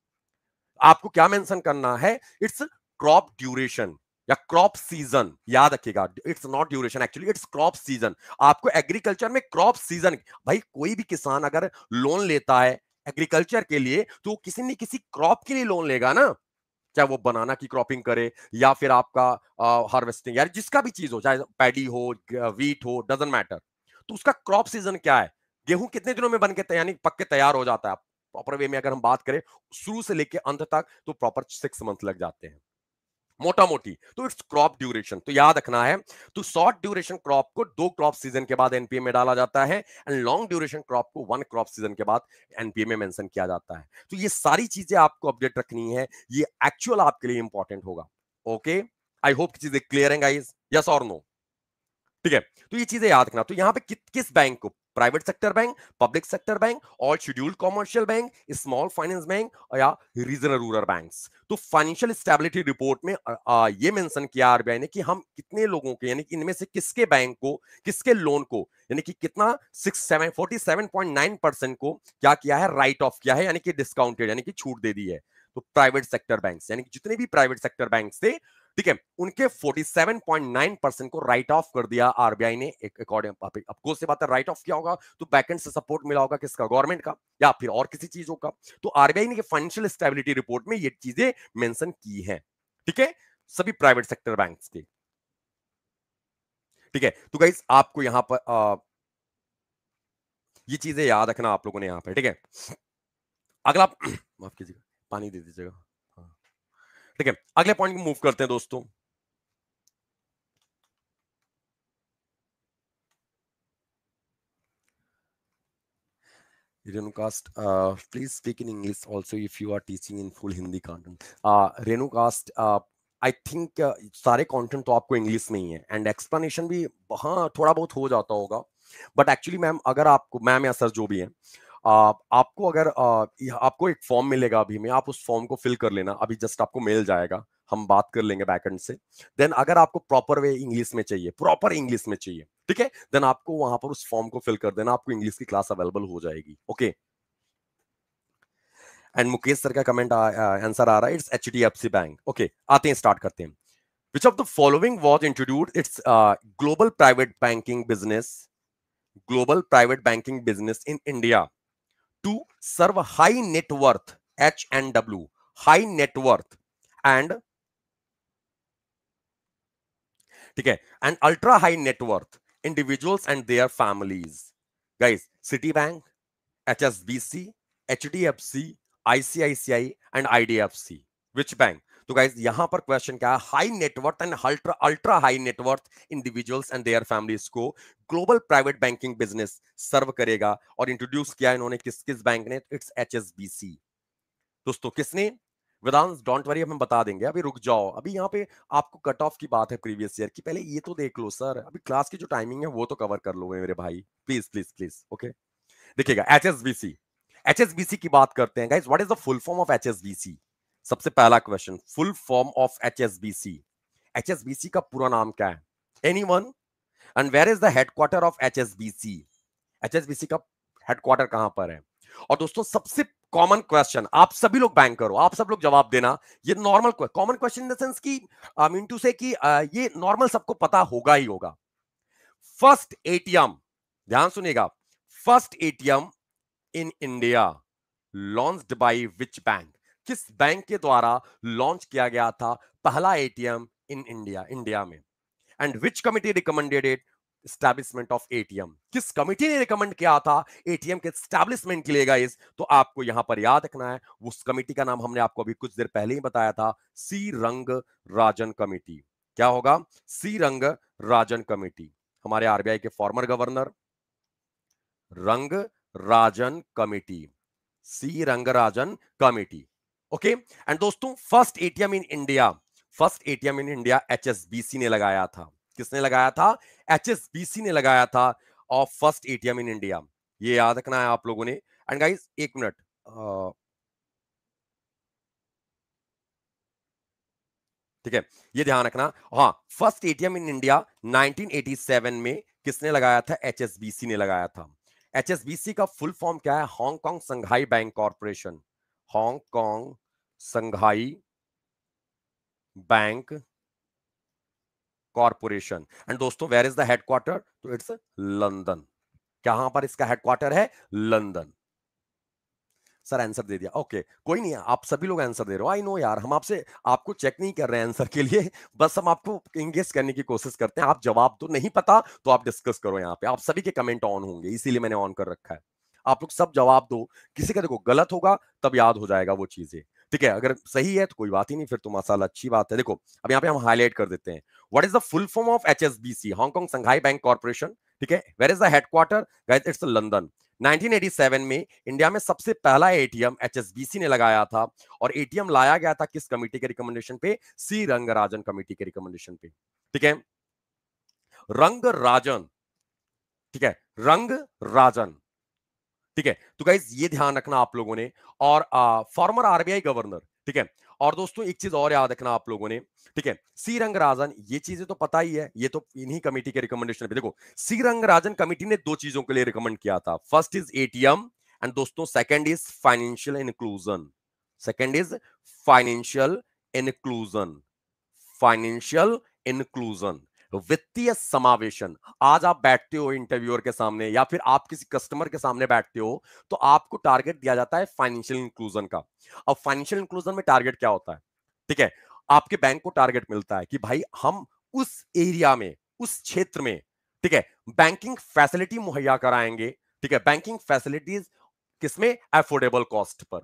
आपको क्या मेंशन करना है इट्स क्रॉप ड्यूरेशन या क्रॉप सीजन याद रखिएगा it's not duration actually it's crop season आपको एग्रीकल्चर में क्रॉप सीजन भाई कोई भी किसान अगर लोन लेता है एग्रीकल्चर के लिए तो किसी न किसी क्रॉप के लिए लोन लेगा ना चाहे वो बनाना की क्रॉपिंग करे या फिर आपका हार्वेस्टिंग यार जिसका भी चीज हो चाहे पैडी हो वीट हो डजेंट मैटर तो उसका क्रॉप सीजन क्या है गेहूं कितने दिनों में बन के यानी पक के तैयार हो जाता है प्रॉपर वे में अगर हम बात करें शुरू से लेकर अंत तक तो प्रॉपर सिक्स मंथ लग जाते हैं मोटा मोटी तो इट्स क्रॉप ड्यूरेशन तो याद रखना है तो शॉर्ट ड्यूरेशन क्रॉप को दो क्रॉप सीजन के बाद एनपीए में डाला जाता है एंड लॉन्ग ड्यूरेशन क्रॉप को वन क्रॉप सीजन के बाद एनपीए में मेंशन किया जाता है तो ये सारी चीजें आपको अपडेट रखनी है ये एक्चुअल आपके लिए इंपॉर्टेंट होगा ओके आई होप चीजें क्लियर है गाइज यस और नो ठीक है तो ये चीजें याद रखना तो यहाँ पे कि, किस बैंक को private sector bank public sector bank और scheduled commercial bank small finance bank या रीजनल रूरल बैंक्स तो फाइनेंशियल स्टेबिलिटी रिपोर्ट में आ, ये मेंशन किया आरबीआई ने कि हम कितने लोगों के यानी कि इनमें से किसके बैंक को किसके लोन को यानी कि कितना six seven forty seven point nine percent को क्या किया है राइट ऑफ किया है यानी कि डिस्काउंटेड यानी कि छूट दे दी है तो प्राइवेट सेक्टर बैंक यानी कि जितने भी प्राइवेट सेक्टर बैंक थे ठीक है उनके 47.9 परसेंट को राइट ऑफ कर दिया आरबीआई ने अकॉर्डिंग अब से बात है राइट ऑफ किया होगा तो बैकेंड से सपोर्ट मिला होगा किसका गवर्नमेंट का या फिर और किसी चीजों का तो आरबीआई ने फाइनेंशियल स्टेबिलिटी रिपोर्ट में ये चीजें मेंशन की है ठीक है सभी प्राइवेट सेक्टर बैंक के ठीक है तो गाइज आपको यहां पर आ, ये चीजें याद रखना आप लोगों ने यहां पर ठीक है अगला माफ कीजिएगा पानी दे दीजिएगा ठीक है अगले पॉइंट को मूव करते हैं दोस्तों रेणुकास्ट please speak in English also if you are teaching in full Hindi content रेणुकास्ट आई थिंक सारे कॉन्टेंट तो आपको इंग्लिश में ही है एंड एक्सप्लेनेशन भी हाँ थोड़ा बहुत हो जाता होगा बट एक्चुअली मैम अगर आपको मैम या सर जो भी है आपको अगर आपको एक फॉर्म मिलेगा अभी में आप उस फॉर्म को फिल कर लेना अभी जस्ट आपको मेल जाएगा हम बात कर लेंगे बैकएंड से देन अगर आपको प्रॉपर वे इंग्लिश में चाहिए प्रॉपर इंग्लिश में चाहिए ठीक है देन आपको वहां पर उस फॉर्म को फिल कर देना आपको इंग्लिश की क्लास अवेलेबल हो जाएगी ओके एंड मुकेश सर का कमेंट आंसर आ रहा है it's H D F C bank okay आते हैं स्टार्ट करते हैं which of the following was introduced it's global private banking business global private banking business in India to serve high net worth h and w high net worth and okay and ultra high net worth individuals and their families guys citibank hsbc hdfc icici and idfc which bank तो guys यहां पर question क्या है high net worth and ultra ultra high net worth individuals and their families को global private banking business सर्व करेगा और introduce किया इन्होंने किस किस बैंक ने इट्स एच दोस्तों किसने विदांस डोंट वरी हम बता देंगे अभी रुक जाओ अभी यहाँ पे आपको कट ऑफ की बात है प्रीवियस ईयर की पहले ये तो देख लो सर अभी क्लास की जो टाइमिंग है वो तो कवर कर लो मेरे भाई प्लीज प्लीज प्लीज ओके देखिएगा H S B C B C की बात करते हैं guys what is the full form of H S B C सबसे पहला question full form of H S B C H S B C का पूरा नाम क्या है any one and where is the headquarter of H S B C H S B C का headquarter कहां पर है और दोस्तों सबसे कॉमन क्वेश्चन आप सभी लोग बैंक करो आप सब लोग जवाब देना ये normal common question in the sense कि मिंटू से कि ये नॉर्मल सबको पता होगा ही होगा फर्स्ट एटीएम ध्यान सुनिएगा first ATM in India launch by which bank किस बैंक के द्वारा लॉन्च किया गया था पहला एटीएम इन इंडिया इंडिया में and which committee recommended it establishment of ATM किस कमिटी ने रिकमेंड किया था एटीएम के स्टैब्लिशमेंट के लिए गाइस तो आपको यहां पर याद रखना है उस कमिटी का नाम हमने आपको अभी कुछ देर पहले ही बताया था सी रंग राजन कमेटी क्या होगा सी रंग राजन कमेटी हमारे आरबीआई के former governor Rangarajan committee C Rangarajan committee okay and दोस्तों first ATM in India first ATM in India HSBC ने लगाया था किसने लगाया था एचएसबीसी ने लगाया था और फर्स्ट एटीएम इन इंडिया ये याद रखना है आप लोगों ने एंड गाइस एक मिनट ठीक है ये ध्यान रखना हाँ फर्स्ट एटीएम इन इंडिया 1987 में किसने लगाया था एचएसबीसी ने लगाया था एचएसबीसी का फुल फॉर्म क्या है Hong Kong Shanghai bank corporation Hong Kong Shanghai bank corporation and दोस्तों वेर इज द हेडक्वार्टर तो इट्स लंदन कहां पर इसका हेडक्वार्टर है लंदन सर आंसर दे दिया ओके okay, कोई नहीं आप सभी लोग आंसर दे रहे हो आई नो यार हम आपसे आपको चेक नहीं कर रहे हैं आंसर के लिए बस हम आपको इंगेज करने की कोशिश करते हैं आप जवाब तो नहीं पता तो आप डिस्कस करो यहाँ पे आप सभी के कमेंट ऑन होंगे इसीलिए मैंने ऑन कर रखा है आप लोग सब जवाब दो किसी का देखो गलत होगा तब याद हो जाएगा वो चीजें ठीक है अगर सही है तो कोई बात ही नहीं फिर तो मसाला अच्छी बात है देखो अब यहाँ पे हम हाईलाइट कर देते हैं what is the full form of H S B C Hong Kong Shanghai bank corporation ठीक है where is the headquarter guys it's London 1987 में इंडिया में सबसे पहला एटीएम एचएसबीसी ने लगाया था और एटीएम लाया गया था किस कमेटी के रिकमेंडेशन पे सी रंगराजन कमेटी के रिकमेंडेशन पे ठीक है रंग राजन ठीक है रंग राजन ठीक है तो गाइज ये ध्यान रखना आप लोगों ने और फॉर्मर आरबीआई गवर्नर ठीक है और दोस्तों एक चीज और याद रखना आप लोगों ने ठीक है सी रंगराजन ये चीजें तो पता ही है ये तो इन्हीं कमेटी के रिकमेंडेशन पे देखो सी रंग राजन कमेटी ने दो चीजों के लिए रिकमेंड किया था फर्स्ट इज एटीएम एंड दोस्तों second is financial inclusion second is financial inclusion financial inclusion वित्तीय समावेशन आज आप बैठते हो इंटरव्यूअर के सामने या फिर आप किसी कस्टमर के सामने बैठते हो तो आपको टारगेट दिया जाता है फाइनेंशियल इंक्लूजन का अब फाइनेंशियल इंक्लूजन में टारगेट क्या होता है ठीक है आपके बैंक को टारगेट मिलता है कि भाई हम उस एरिया में उस क्षेत्र में ठीक है बैंकिंग फैसिलिटी मुहैया कराएंगे ठीक है बैंकिंग फैसिलिटीज किसमें अफोर्डेबल कॉस्ट पर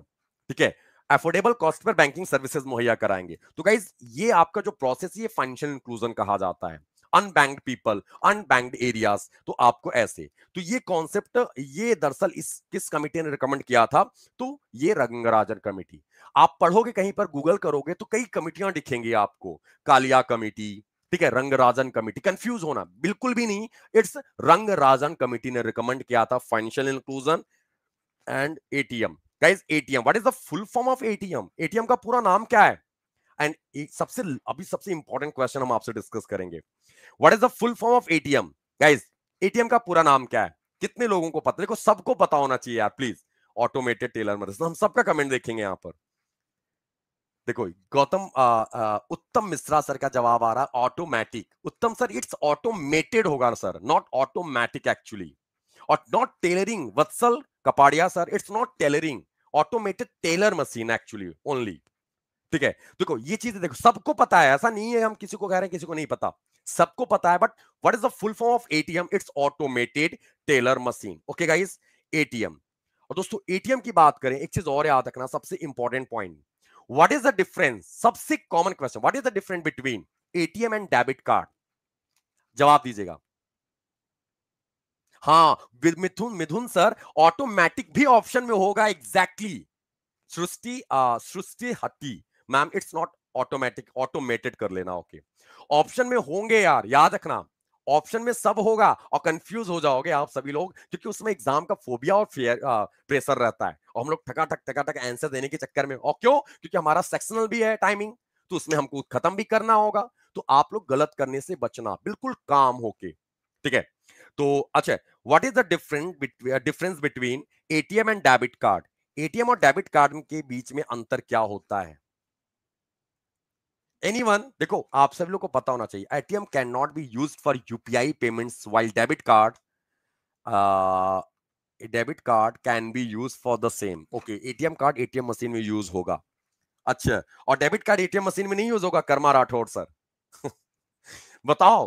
ठीक है अफोर्डेबल कॉस्ट पर बैंकिंग सर्विसेज मुहैया कराएंगे तो गाइज ये आपका जो प्रोसेस ये फाइनेंशियल इंक्लूजन कहा जाता है अनबैंक्ड पीपल अनबैंक्ड एरियाज तो आपको ऐसे तो ये कॉन्सेप्ट ये दरअसल इस किस कमेटी ने रिकमेंड किया था तो ये रंगराजन कमेटी आप पढ़ोगे कहीं पर गूगल करोगे तो कई कमेटियां दिखेंगी आपको कालिया कमेटी ठीक है रंगराजन कमेटी कंफ्यूज होना बिल्कुल भी नहीं इट्स रंगराजन कमेटी ने रिकमेंड किया था financial inclusion and ATM guys ATM what is the full form of ATM ATM का पूरा नाम क्या है एंड e, सबसे अभी सबसे इंपॉर्टेंट क्वेश्चन हम आपसे डिस्कस करेंगे what is the full form of ATM guys ATM का पूरा नाम क्या है कितने लोगों को पता देखो सबको पता होना चाहिए यार प्लीज ऑटोमेटेड टेलर मदर्स हम सबका कमेंट देखेंगे यहां पर देखो गौतम आ, आ, उत्तम मिश्रा सर का जवाब आ रहा है automatic Uttam sir it's automated होगा सर नॉट ऑटोमेटिक एक्चुअली और not tailoring Vatsal Kapadia sir it's not tailoring automated teller machine actually only ठीक है देखो ये चीज देखो सबको पता है ऐसा नहीं है हम किसी को कह रहे हैं किसी को नहीं पता सबको पता है but what is the full form of ATM it's automated teller machine okay guys ATM और दोस्तों एटीएम की बात करें एक चीज और याद रखना सबसे important point what is the difference सबसे common question what is the difference between ATM and debit card जवाब दीजिएगा हाँ मिथुन मिथुन सर ऑटोमेटिक भी ऑप्शन में होगा exactly Srishti Srishti Hatti ma'am it's not automatic automated कर लेना ओके ऑप्शन में होंगे यार याद रखना ऑप्शन में सब होगा और कंफ्यूज हो जाओगे आप सभी लोग क्योंकि उसमें एग्जाम का फोबिया और फेयर प्रेशर रहता है और हम लोग थका ठक आंसर देने के चक्कर में और क्यों क्योंकि हमारा सेक्शनल भी है टाइमिंग तो उसमें हमको खत्म भी करना होगा तो आप लोग गलत करने से बचना बिल्कुल काम होके ठीक है तो अच्छा what is the different difference between ATM and debit card ATM और डेबिट कार्ड के बीच में अंतर क्या होता है एनीवन देखो आप सब लोग को पता होना चाहिए ATM can not be use for UPI payments while debit card debit card can be use for the same okay ATM card ATM machine में यूज होगा अच्छा और डेबिट कार्ड एटीएम मशीन में नहीं यूज होगा कर्मा राठौड़ सर बताओ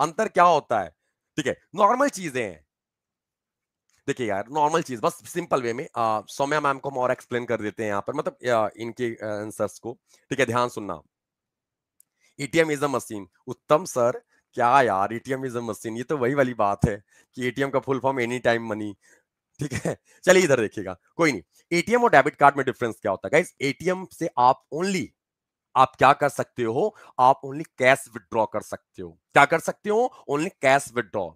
अंतर क्या होता है ठीक है नॉर्मल चीजें हैं देखिए यार नॉर्मल चीज बस सिंपल वे में uh, सौम्या मैम को हम और एक्सप्लेन कर देते हैं यहाँ पर मतलब uh, इनके आंसर्स uh, को ठीक है ध्यान सुनना ATM is a machine Uttam sir क्या यार एटीएम इज अ मशीन ये तो वही वाली बात है कि एटीएम का full form any time money ठीक है चलिए इधर देखिएगा कोई नहीं एटीएम और डेबिट कार्ड में डिफरेंस क्या होता है एटीएम से आप ओनली आप क्या कर सकते हो आप ओनली कैश विदड्रॉ कर सकते हो क्या कर सकते हो only cash withdraw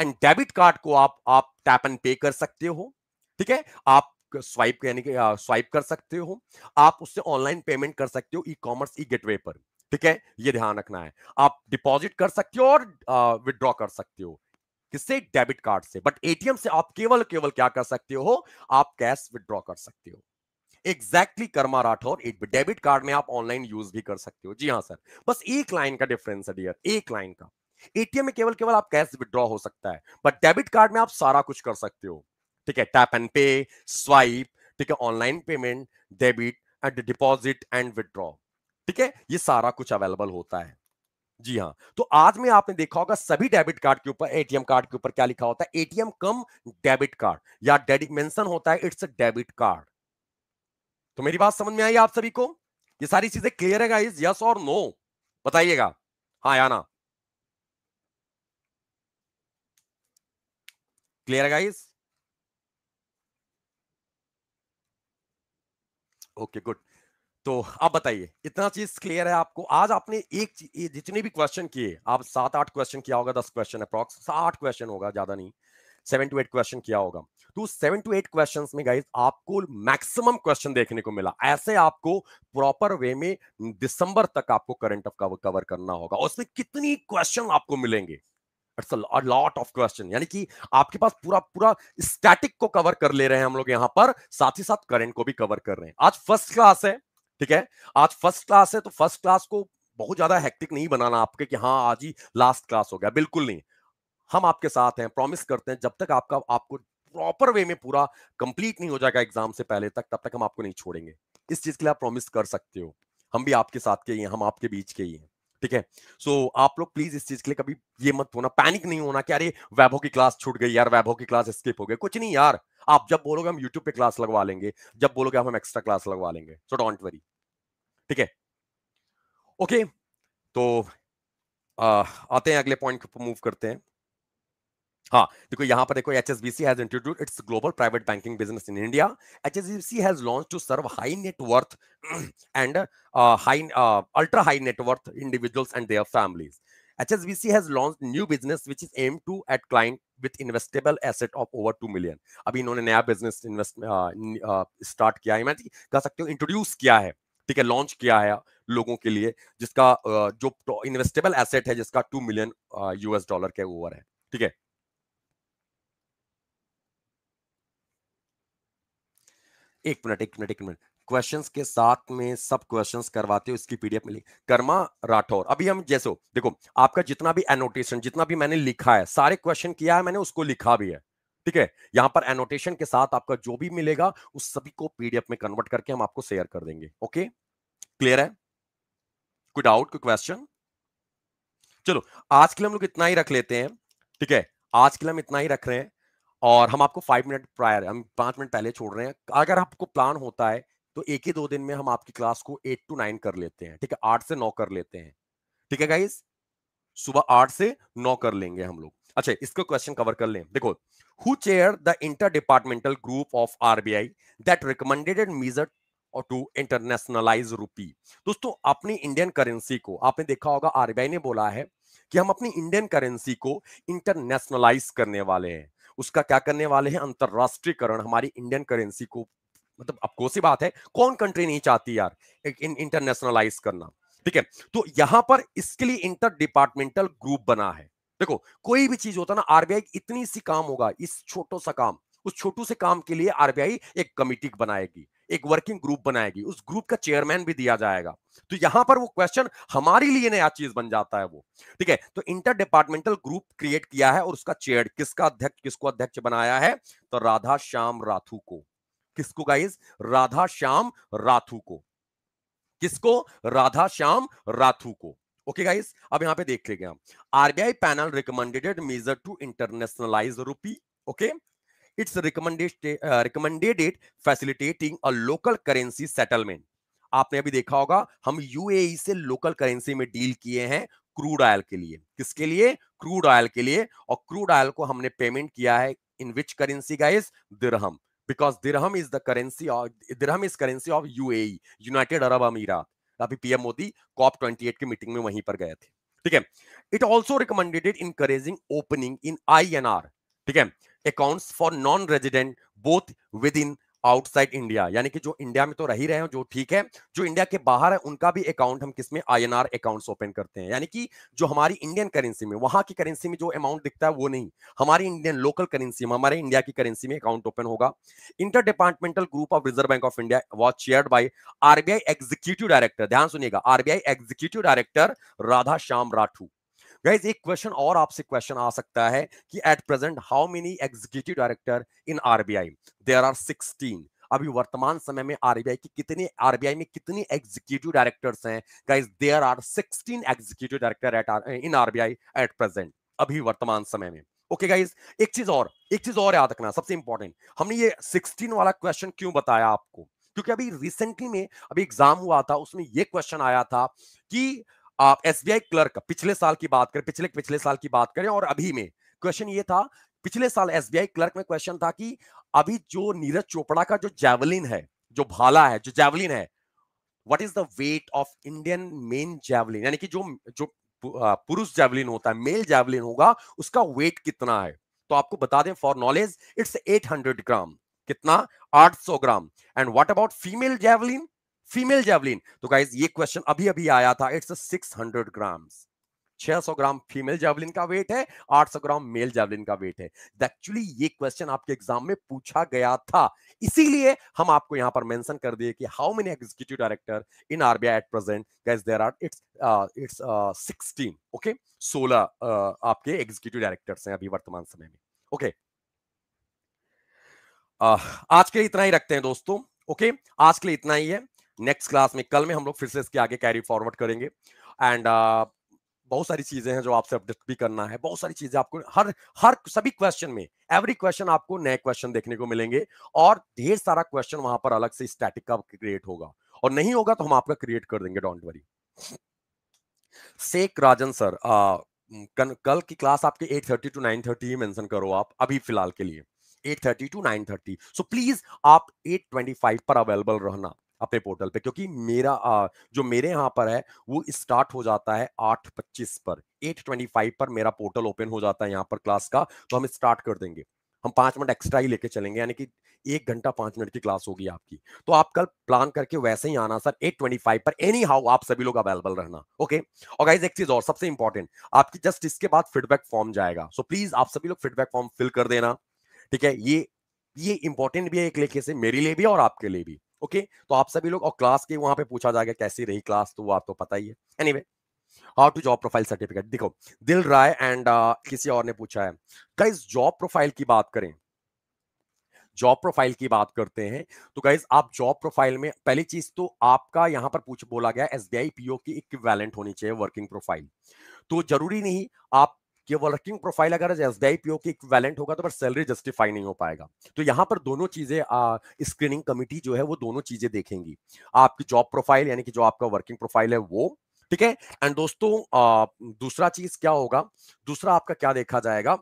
and debit card को आप आप टैप एंड पे कर सकते हो ठीक है आप स्वाइप यानी कि स्वाइप कर सकते हो आप उससे ऑनलाइन पेमेंट कर सकते हो ई कॉमर्स ई गेटवे पर ठीक है ये ध्यान रखना है आप डिपॉजिट कर सकते हो और विदड्रॉ कर सकते हो किससे डेबिट कार्ड से बट एटीएम से आप केवल केवल क्या कर सकते हो आप कैश विदड्रॉ कर सकते हो एग्जैक्टली कर्मा राठौर एक डेबिट कार्ड में आप ऑनलाइन यूज भी कर सकते हो जी हाँ सर बस एक लाइन का डिफरेंस है डियर एक लाइन का एटीएम में केवल केवल आप कैश विदड्रॉ हो सकता है बट डेबिट कार्ड में आप सारा कुछ कर सकते हो ठीक है टैप एंड पे स्वाइप ठीक है online payment debit and deposit and withdraw ठीक है ये सारा कुछ अवेलेबल होता है जी हाँ तो आज में आपने देखा होगा सभी डेबिट कार्ड के ऊपर एटीएम कार्ड के ऊपर क्या लिखा होता है एटीएम कम डेबिट कार्ड या डेडिक मेंशन होता है इट्स डेबिट कार्ड तो मेरी बात समझ में आई आप सभी को ये सारी चीजें क्लियर है गाइस यस और नो बताइएगा हाँ या ना क्लियर है गाइस ओके गुड तो आप बताइए इतना चीज क्लियर है आपको आज आपने एक जितने भी क्वेश्चन किए आप सात आठ क्वेश्चन किया होगा दस क्वेश्चन अप्रॉक्स साठ क्वेश्चन होगा ज्यादा नहीं सेवन टू एट क्वेश्चन किया होगा तो सेवन टू एट क्वेश्चन में गाइज आपको मैक्सिमम क्वेश्चन देखने को मिला ऐसे आपको प्रॉपर वे में दिसंबर तक आपको करंट अफ कवर करना होगा और उसमें कितनी क्वेश्चन आपको मिलेंगे लॉट ऑफ क्वेश्चन यानी कि आपके पास पूरा पूरा स्टैटिक को कवर कर ले रहे हैं हम लोग यहाँ पर साथ ही साथ करंट को भी कवर कर रहे हैं आज फर्स्ट क्लास है ठीक है आज फर्स्ट क्लास है तो फर्स्ट क्लास को बहुत ज्यादा हेक्टिक नहीं बनाना आपके कि हाँ आज ही लास्ट क्लास हो गया बिल्कुल नहीं हम आपके साथ हैं प्रॉमिस करते हैं जब तक आपका आपको प्रॉपर वे में पूरा कंप्लीट नहीं हो जाएगा एग्जाम से पहले तक तब तक हम आपको नहीं छोड़ेंगे इस चीज के लिए आप प्रॉमिस कर सकते हो हम भी आपके साथ के ही हैं हम आपके बीच के ही हैं ठीक है सो so, आप लोग प्लीज इस चीज के लिए कभी ये मत होना पैनिक नहीं होना कि अरे वैभव की क्लास छूट गई यार वैभव की क्लास स्किप हो गई कुछ नहीं यार आप जब बोलोगे हम YouTube पे क्लास लगवा लेंगे जब बोलोगे हम एक्स्ट्रा क्लास लगवा लेंगे सो डोंट वरी ठीक है ओके तो आ, आते हैं अगले पॉइंट मूव करते हैं हाँ देखो यहां पर देखो H S B C has introduced its global private banking business in India H S B C has launch to serve high net worth and high ultra high net worth individuals and their families HSBC has launched new business which is aimed to at client with investable asset of over two million. अभी इन्होंने नया business invest start किया है मैं कह सकते हो introduce किया है ठीक है launch किया है लोगों के लिए जिसका जो investable asset है जिसका टू million US dollar के over है ठीक है एक मिनट एक मिनट एक मिनट क्वेश्चंस के साथ में सब क्वेश्चंस करवाते हो इसकी पीडीएफ मिली कर्मा राठौर अभी हम जैसे देखो आपका जितना भी एनोटेशन जितना भी मैंने लिखा है सारे क्वेश्चन किया है मैंने उसको लिखा भी है ठीक है यहां पर एनोटेशन के साथ आपका जो भी मिलेगा उस सभी को पीडीएफ में कन्वर्ट करके हम आपको शेयर कर देंगे ओके क्लियर है कोई डाउट कोई क्वेश्चन चलो आज के लिए हम लोग इतना ही रख लेते हैं ठीक है आज के लिए हम इतना ही रख रहे हैं और हम आपको फाइव मिनट प्रायर हम पांच मिनट पहले छोड़ रहे हैं अगर आपको प्लान होता है तो एक ही दो दिन में हम आपकी क्लास को एट टू नाइन कर लेते हैं ठीक है आठ से नौ कर लेते हैं ठीक है गाइज सुबह आठ से नौ कर लेंगे हम लोग अच्छा इसको क्वेश्चन कवर कर लें देखो who chair the inter departmental group of RBI that recommended and measure to internationalise rupee दोस्तों अपनी इंडियन करेंसी को आपने देखा होगा आरबीआई ने बोला है कि हम अपनी इंडियन करेंसी को इंटरनेशनलाइज करने वाले हैं उसका क्या करने वाले हैं अंतरराष्ट्रीयकरण हमारी इंडियन करेंसी को मतलब अफकोर्स सी बात है कौन कंट्री नहीं चाहती यार इंटरनेशनलाइज करना ठीक है तो यहां पर इसके लिए इंटर डिपार्टमेंटल ग्रुप बना है देखो कोई भी चीज होता ना आरबीआई इतनी सी काम होगा इस छोटो सा काम उस छोटू से काम के लिए आरबीआई एक कमिटी बनाएगी एक वर्किंग ग्रुप बनाएगी उस ग्रुप का चेयरमैन भी दिया जाएगा तो यहां पर वो क्वेश्चन हमारे लिए नया चीज बन जाता है वो ठीक है तो इंटर डिपार्टमेंटल ग्रुप क्रिएट किया है और उसका चेयर किसका अध्यक्ष किसको अध्यक्ष बनाया है तो राधा श्याम राथू को किसको गाइज राधा श्याम राथू को किसको राधा श्याम राथू को ओके गाइस अब यहां पे देख लेंगे हम RBI panel recommended measure to internationalise rupee okay it's recommended facilitating a local currency settlement आपने अभी देखा होगा हम यूएई e से लोकल करेंसी में डील किए हैं क्रूड ऑयल के लिए किसके लिए क्रूड ऑयल के लिए और क्रूड ऑयल को हमने पेमेंट किया है in which currency guys dirham because dirham is the currency of dirham is currency of UAE United Arab Emirat अभी पीएम मोदी कॉप 28 की मीटिंग में वहीं पर गए थे ठीक है it also recommended encouraging opening in I N R ठीक है accounts for non resident both with in outside India यानी कि जो इंडिया में तो रह ही रहे हैं जो ठीक है जो इंडिया के बाहर है उनका भी अकाउंट हम किसमें आईएनआर अकाउंट्स ओपन करते हैं यानी कि जो हमारी इंडियन करेंसी में वहां की करेंसी में जो अमाउंट दिखता है वो नहीं हमारी इंडियन लोकल करेंसी में हमारे इंडिया की करेंसी में अकाउंट ओपन होगा inter departmental group of reserve bank of India was chair by RBI executive director ध्यान सुनिएगा RBI executive director Radha Shyam Rathu guys एक क्वेश्चन और आपसे क्वेश्चन आ सकता है कि at present how many executive director in RBI there are sixteen अभी वर्तमान समय में आरबीआई की कितने आरबीआई में कितने एग्जीक्यूटिव डायरेक्टर्स हैं guys there are sixteen executive director at in RBI at present अभी वर्तमान समय में ओके okay गाइज एक चीज और एक चीज और याद रखना सबसे इंपॉर्टेंट हमने ये 16 वाला क्वेश्चन क्यों बताया आपको क्योंकि अभी रिसेंटली में अभी एग्जाम हुआ था उसमें ये क्वेश्चन आया था कि आप एसबीआई क्लर्क पिछले साल की बात करें पिछले पिछले साल की बात करें और अभी में क्वेश्चन ये था पिछले साल एसबीआई क्लर्क में क्वेश्चन था कि अभी जो नीरज चोपड़ा का जो जैवलिन है जो भाला है जो जैवलिन है what is the weight of Indian men javelin यानी कि जो जो पुरुष जैवलिन होता है मेल जैवलिन होगा उसका वेट कितना है तो आपको बता दें फॉर नॉलेज इट्स 800 ग्राम कितना 800 gram and what about female javelin female javelin तो गाइज ये क्वेश्चन अभी अभी आया था it's six hundred gram 600 gram female javelin का वेट है 800 ग्राम मेल जेवलिन का वेट है एक्चुअली ये क्वेश्चन आपके एग्जाम में पूछा गया था इसीलिए हम आपको यहां पर मेंशन कर दिए कि how many executive director in RBI at present guys there are it's it's 16 okay 16 आपके एग्जीक्यूटिव डायरेक्टर्स हैं अभी वर्तमान समय में ओके okay. uh, आज के लिए इतना ही रखते हैं दोस्तों ओके okay? आज के लिए इतना ही है नेक्स्ट क्लास में कल में हम लोग फिर से इसके आगे कैरी फॉरवर्ड करेंगे एंड uh, बहुत सारी चीजें हैं जो आपसे अपडेट भी करना है बहुत सारी चीजें आपको हर हर सभी क्वेश्चन में एवरी क्वेश्चन आपको नए क्वेश्चन देखने को मिलेंगे और ढेर सारा क्वेश्चन वहां पर अलग से स्टैटिक का क्रिएट होगा और नहीं होगा तो हम आपका क्रिएट कर देंगे don't worry Sheikh Rajan sir आ, कन, कल की क्लास आपके 8:30 टू नाइन थर्टी ही मेंशन करो आप अभी फिलहाल के लिए 8:30 to nine thirty so please आप 8:25 पर अवेलेबल रहना अपने पोर्टल पे क्योंकि मेरा आ, जो मेरे यहाँ पर है वो स्टार्ट हो जाता है आठ पच्चीस पर एट ट्वेंटी फाइव पर मेरा पोर्टल ओपन हो जाता है यहाँ पर क्लास का तो हम स्टार्ट कर देंगे हम पांच मिनट एक्स्ट्रा ही लेके चलेंगे यानी कि एक घंटा पांच मिनट की क्लास होगी आपकी तो आप कल प्लान करके वैसे ही आना सर एट ट्वेंटी फाइव पर एनी हाउ आप सभी लोग अवेलेबल रहना ओके और गाइज एक चीज और सबसे इंपॉर्टेंट आपकी जस्ट इसके बाद फीडबैक फॉर्म जाएगा सो so, प्लीज आप सभी लोग फीडबैक फॉर्म फिल कर देना ठीक है ये ये इंपॉर्टेंट भी है एक लेखे से मेरे लिए भी और आपके लिए भी ओके तो आप सभी लोग और क्लास के वहां पे पूछा जाएगा कैसी रही क्लास तो वो आपको तो पता ही है anyway how to job profile certificate देखो दिल राय एंड uh, किसी और ने पूछा है गाइज जॉब प्रोफाइल की बात करें जॉब प्रोफाइल की बात करते हैं तो गाइज आप जॉब प्रोफाइल में पहली चीज तो आपका यहां पर पूछ बोला गया एस बी आई पीओ की इक्विवेलेंट होनी चाहिए वर्किंग प्रोफाइल तो जरूरी नहीं आप कि वर्किंग प्रोफाइल अगर एस ओ के इक्वेलेंट होगा तो पर सैलरी जस्टिफाई नहीं हो पाएगा तो यहाँ पर दोनों चीजें स्क्रीनिंग कमिटी जो है वो दोनों चीजें देखेंगी आपकी जॉब प्रोफाइल यानी कि जो आपका वर्किंग प्रोफाइल है वो ठीक है एंड दोस्तों आ, दूसरा चीज क्या होगा दूसरा आपका क्या देखा जाएगा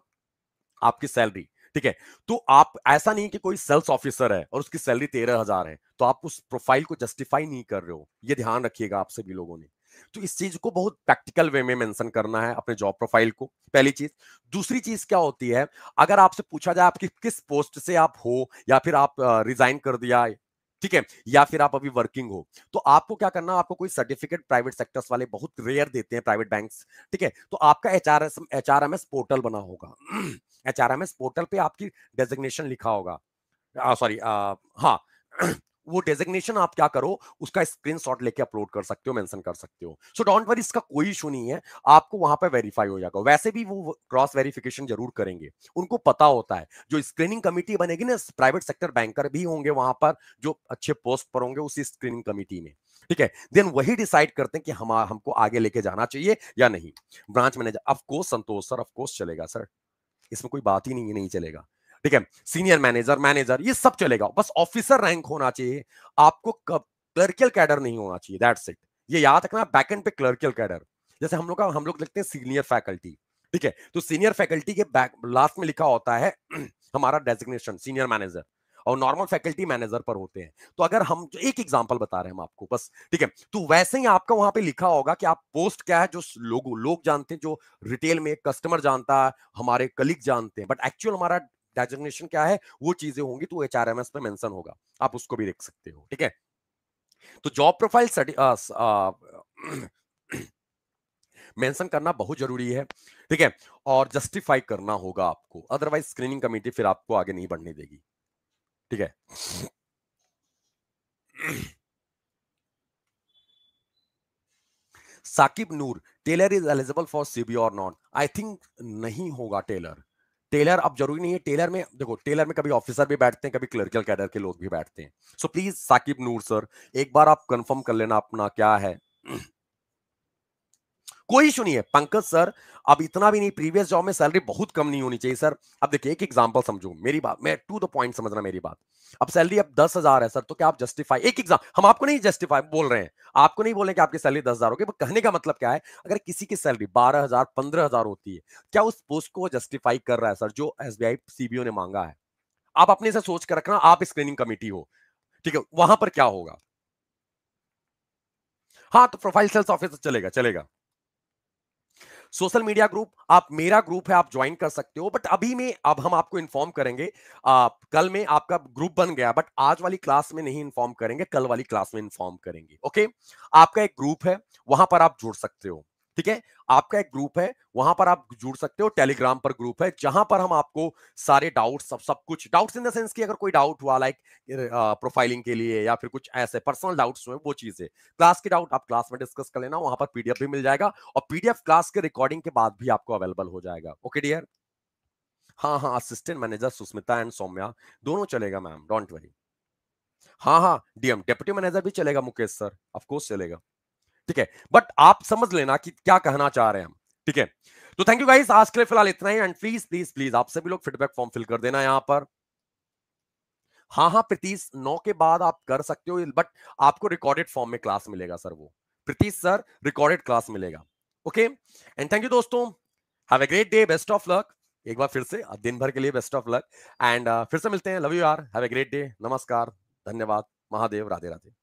आपकी सैलरी ठीक है तो आप ऐसा नहीं कि कोई सेल्स ऑफिसर है और उसकी सैलरी तेरह हजार है तो आप उस प्रोफाइल को जस्टिफाई नहीं कर रहे हो ये ध्यान रखिएगा आप सभी लोगों ने तो इस चीज को बहुत प्रैक्टिकल वे में मेंशन करना है अपने जॉब प्रोफाइल को पहली चीज दूसरी चीज क्या होती है अगर आपसे पूछा जाए आपकी किस पोस्ट से आप हो या फिर आप रिजाइन कर दिया ठीक है या फिर आप अभी वर्किंग हो तो आपको क्या करना आपको कोई सर्टिफिकेट प्राइवेट सेक्टर्स वाले बहुत रेयर देते हैं प्राइवेट बैंक्स ठीक है तो आपका एचआरएस एचआरएमएस पोर्टल बना होगा एचआरएमएस पोर्टल पे आपकी डेजिग्नेशन लिखा होगा सॉरी हाँ वो डेजिग्नेशन आप क्या करो उसका स्क्रीन शॉट लेके अपलोड कर सकते हो मेंशन कर सकते हो सो डोंट वरी इसका कोई इशू नहीं है आपको वहां पर वेरीफाई हो जाएगा वैसे भी वो क्रॉस वेरिफिकेशन जरूर करेंगे उनको पता होता है जो स्क्रीनिंग कमेटी बनेगी ना प्राइवेट सेक्टर बैंकर भी होंगे वहां पर जो अच्छे पोस्ट पर होंगे उसी स्क्रीनिंग कमेटी में ठीक है देन वही डिसाइड करते हैं कि हम हमको आगे लेके जाना चाहिए या नहीं branch manager of course Santosh sir of course चलेगा सर इसमें कोई बात ही नहीं नहीं चलेगा ठीक है सीनियर मैनेजर मैनेजर ये सब चलेगा बस ऑफिसर रैंक होना चाहिए आपको क्लर्कियल कैडर नहीं होना चाहिए दैट्स इट ये याद रखना बैक एंड पे क्लर्कियल कैडर जैसे हम लोग का हम लोग लिखते हैं सीनियर फैकल्टी ठीक है तो सीनियर फैकल्टी के बैक लास्ट में लिखा होता है हमारा डेजिग्नेशन सीनियर मैनेजर और नॉर्मल फैकल्टी मैनेजर पर होते हैं तो अगर हम जो तो एक एग्जांपल बता रहे हैं हम आपको बस ठीक है तो वैसे ही आपका वहां पे लिखा होगा कि आप पोस्ट क्या है जो लोग लोग जानते हैं जो रिटेल में कस्टमर जानता है हमारे कलीग जानते हैं बट एक्चुअल हमारा डेजिग्नेशन क्या है वो चीजें होंगी तो एच आर एम पे मेंशन होगा आप उसको भी देख सकते हो ठीक है तो जॉब प्रोफाइल मेंशन करना बहुत जरूरी है ठीक है और जस्टिफाई करना होगा आपको अदरवाइज स्क्रीनिंग कमेटी फिर आपको आगे नहीं बढ़ने देगी ठीक है Saqib Noor Taylor is eligible for CB और नॉट आई थिंक नहीं होगा टेलर टेलर अब जरूरी नहीं है टेलर में देखो टेलर में कभी ऑफिसर भी बैठते हैं कभी क्लर्कल कैडर के लोग भी बैठते हैं so please Saqib Noor sir एक बार आप कंफर्म कर लेना अपना क्या है कोई इशू नहीं है पंकज सर अब इतना भी नहीं प्रीवियस जॉब में सैलरी बहुत कम नहीं होनी चाहिए सर अब देखिए एक एग्जांपल समझो मेरी बात मैं टू द पॉइंट समझना मेरी बात अब सैलरी अब दस हजार है सर तो क्या आप जस्टिफाई एक एग्जाम हम आपको नहीं जस्टिफाई बोल रहे हैं आपको नहीं बोल रहे कि आपकी सैलरी दस हजार होगी पर कहने का मतलब क्या है अगर किसी की सैलरी बारह हजार पंद्रह हजार होती है क्या उस पोस्ट को जस्टिफाई कर रहा है सर जो एस बी सीबीओ ने मांगा है आप अपने से सोच कर रखना आप स्क्रीनिंग कमेटी हो ठीक है वहां पर क्या होगा हाँ तो प्रोफाइल सेल्स ऑफिसर चलेगा चलेगा सोशल मीडिया ग्रुप आप मेरा ग्रुप है आप ज्वाइन कर सकते हो बट अभी में अब हम आपको इन्फॉर्म करेंगे आप कल में आपका ग्रुप बन गया बट आज वाली क्लास में नहीं इन्फॉर्म करेंगे कल वाली क्लास में इन्फॉर्म करेंगे ओके आपका एक ग्रुप है वहां पर आप जुड़ सकते हो ठीक है आपका एक ग्रुप है वहां पर आप जुड़ सकते हो टेलीग्राम पर ग्रुप है जहां पर हम आपको सारे डाउट सब सब कुछ डाउट्स इन द सेंस कि अगर कोई डाउट हुआ लाइक प्रोफाइलिंग के लिए या फिर कुछ ऐसे पर्सनल डाउट्स हुए वो है क्लास के डाउट आप क्लास में डिस्कस कर लेना वहां पर पीडीएफ भी मिल जाएगा और पीडीएफ क्लास के रिकॉर्डिंग के बाद भी आपको अवेलेबल हो जाएगा ओके डियर हाँ हाँ assistant manager Susmita and Saumya दोनों चलेगा मैम डोंट वरी हाँ हाँ डीएम डेप्यूटी मैनेजर भी चलेगा मुकेश सर ऑफकोर्स चलेगा ठीक है बट आप समझ लेना कि क्या कहना चाह रहे हैं हम ठीक है तो थैंक यू गाइस आज के लिए फिलहाल इतना ही एंड प्लीज प्लीज प्लीज आप सभी लोग फीडबैक फॉर्म फिल कर देना यहाँ पर हाँ हाँ प्रतीश नौ के बाद आप कर सकते हो बट आपको रिकॉर्डेड फॉर्म में क्लास मिलेगा सर वो प्रतीश सर रिकॉर्डेड क्लास मिलेगा ओके एंड थैंक यू दोस्तों have a great day best of luck एक बार फिर से दिन भर के लिए बेस्ट ऑफ लक एंड फिर से मिलते हैं लव यू आर हैव ए ग्रेट डे नमस्कार धन्यवाद महादेव राधे राधे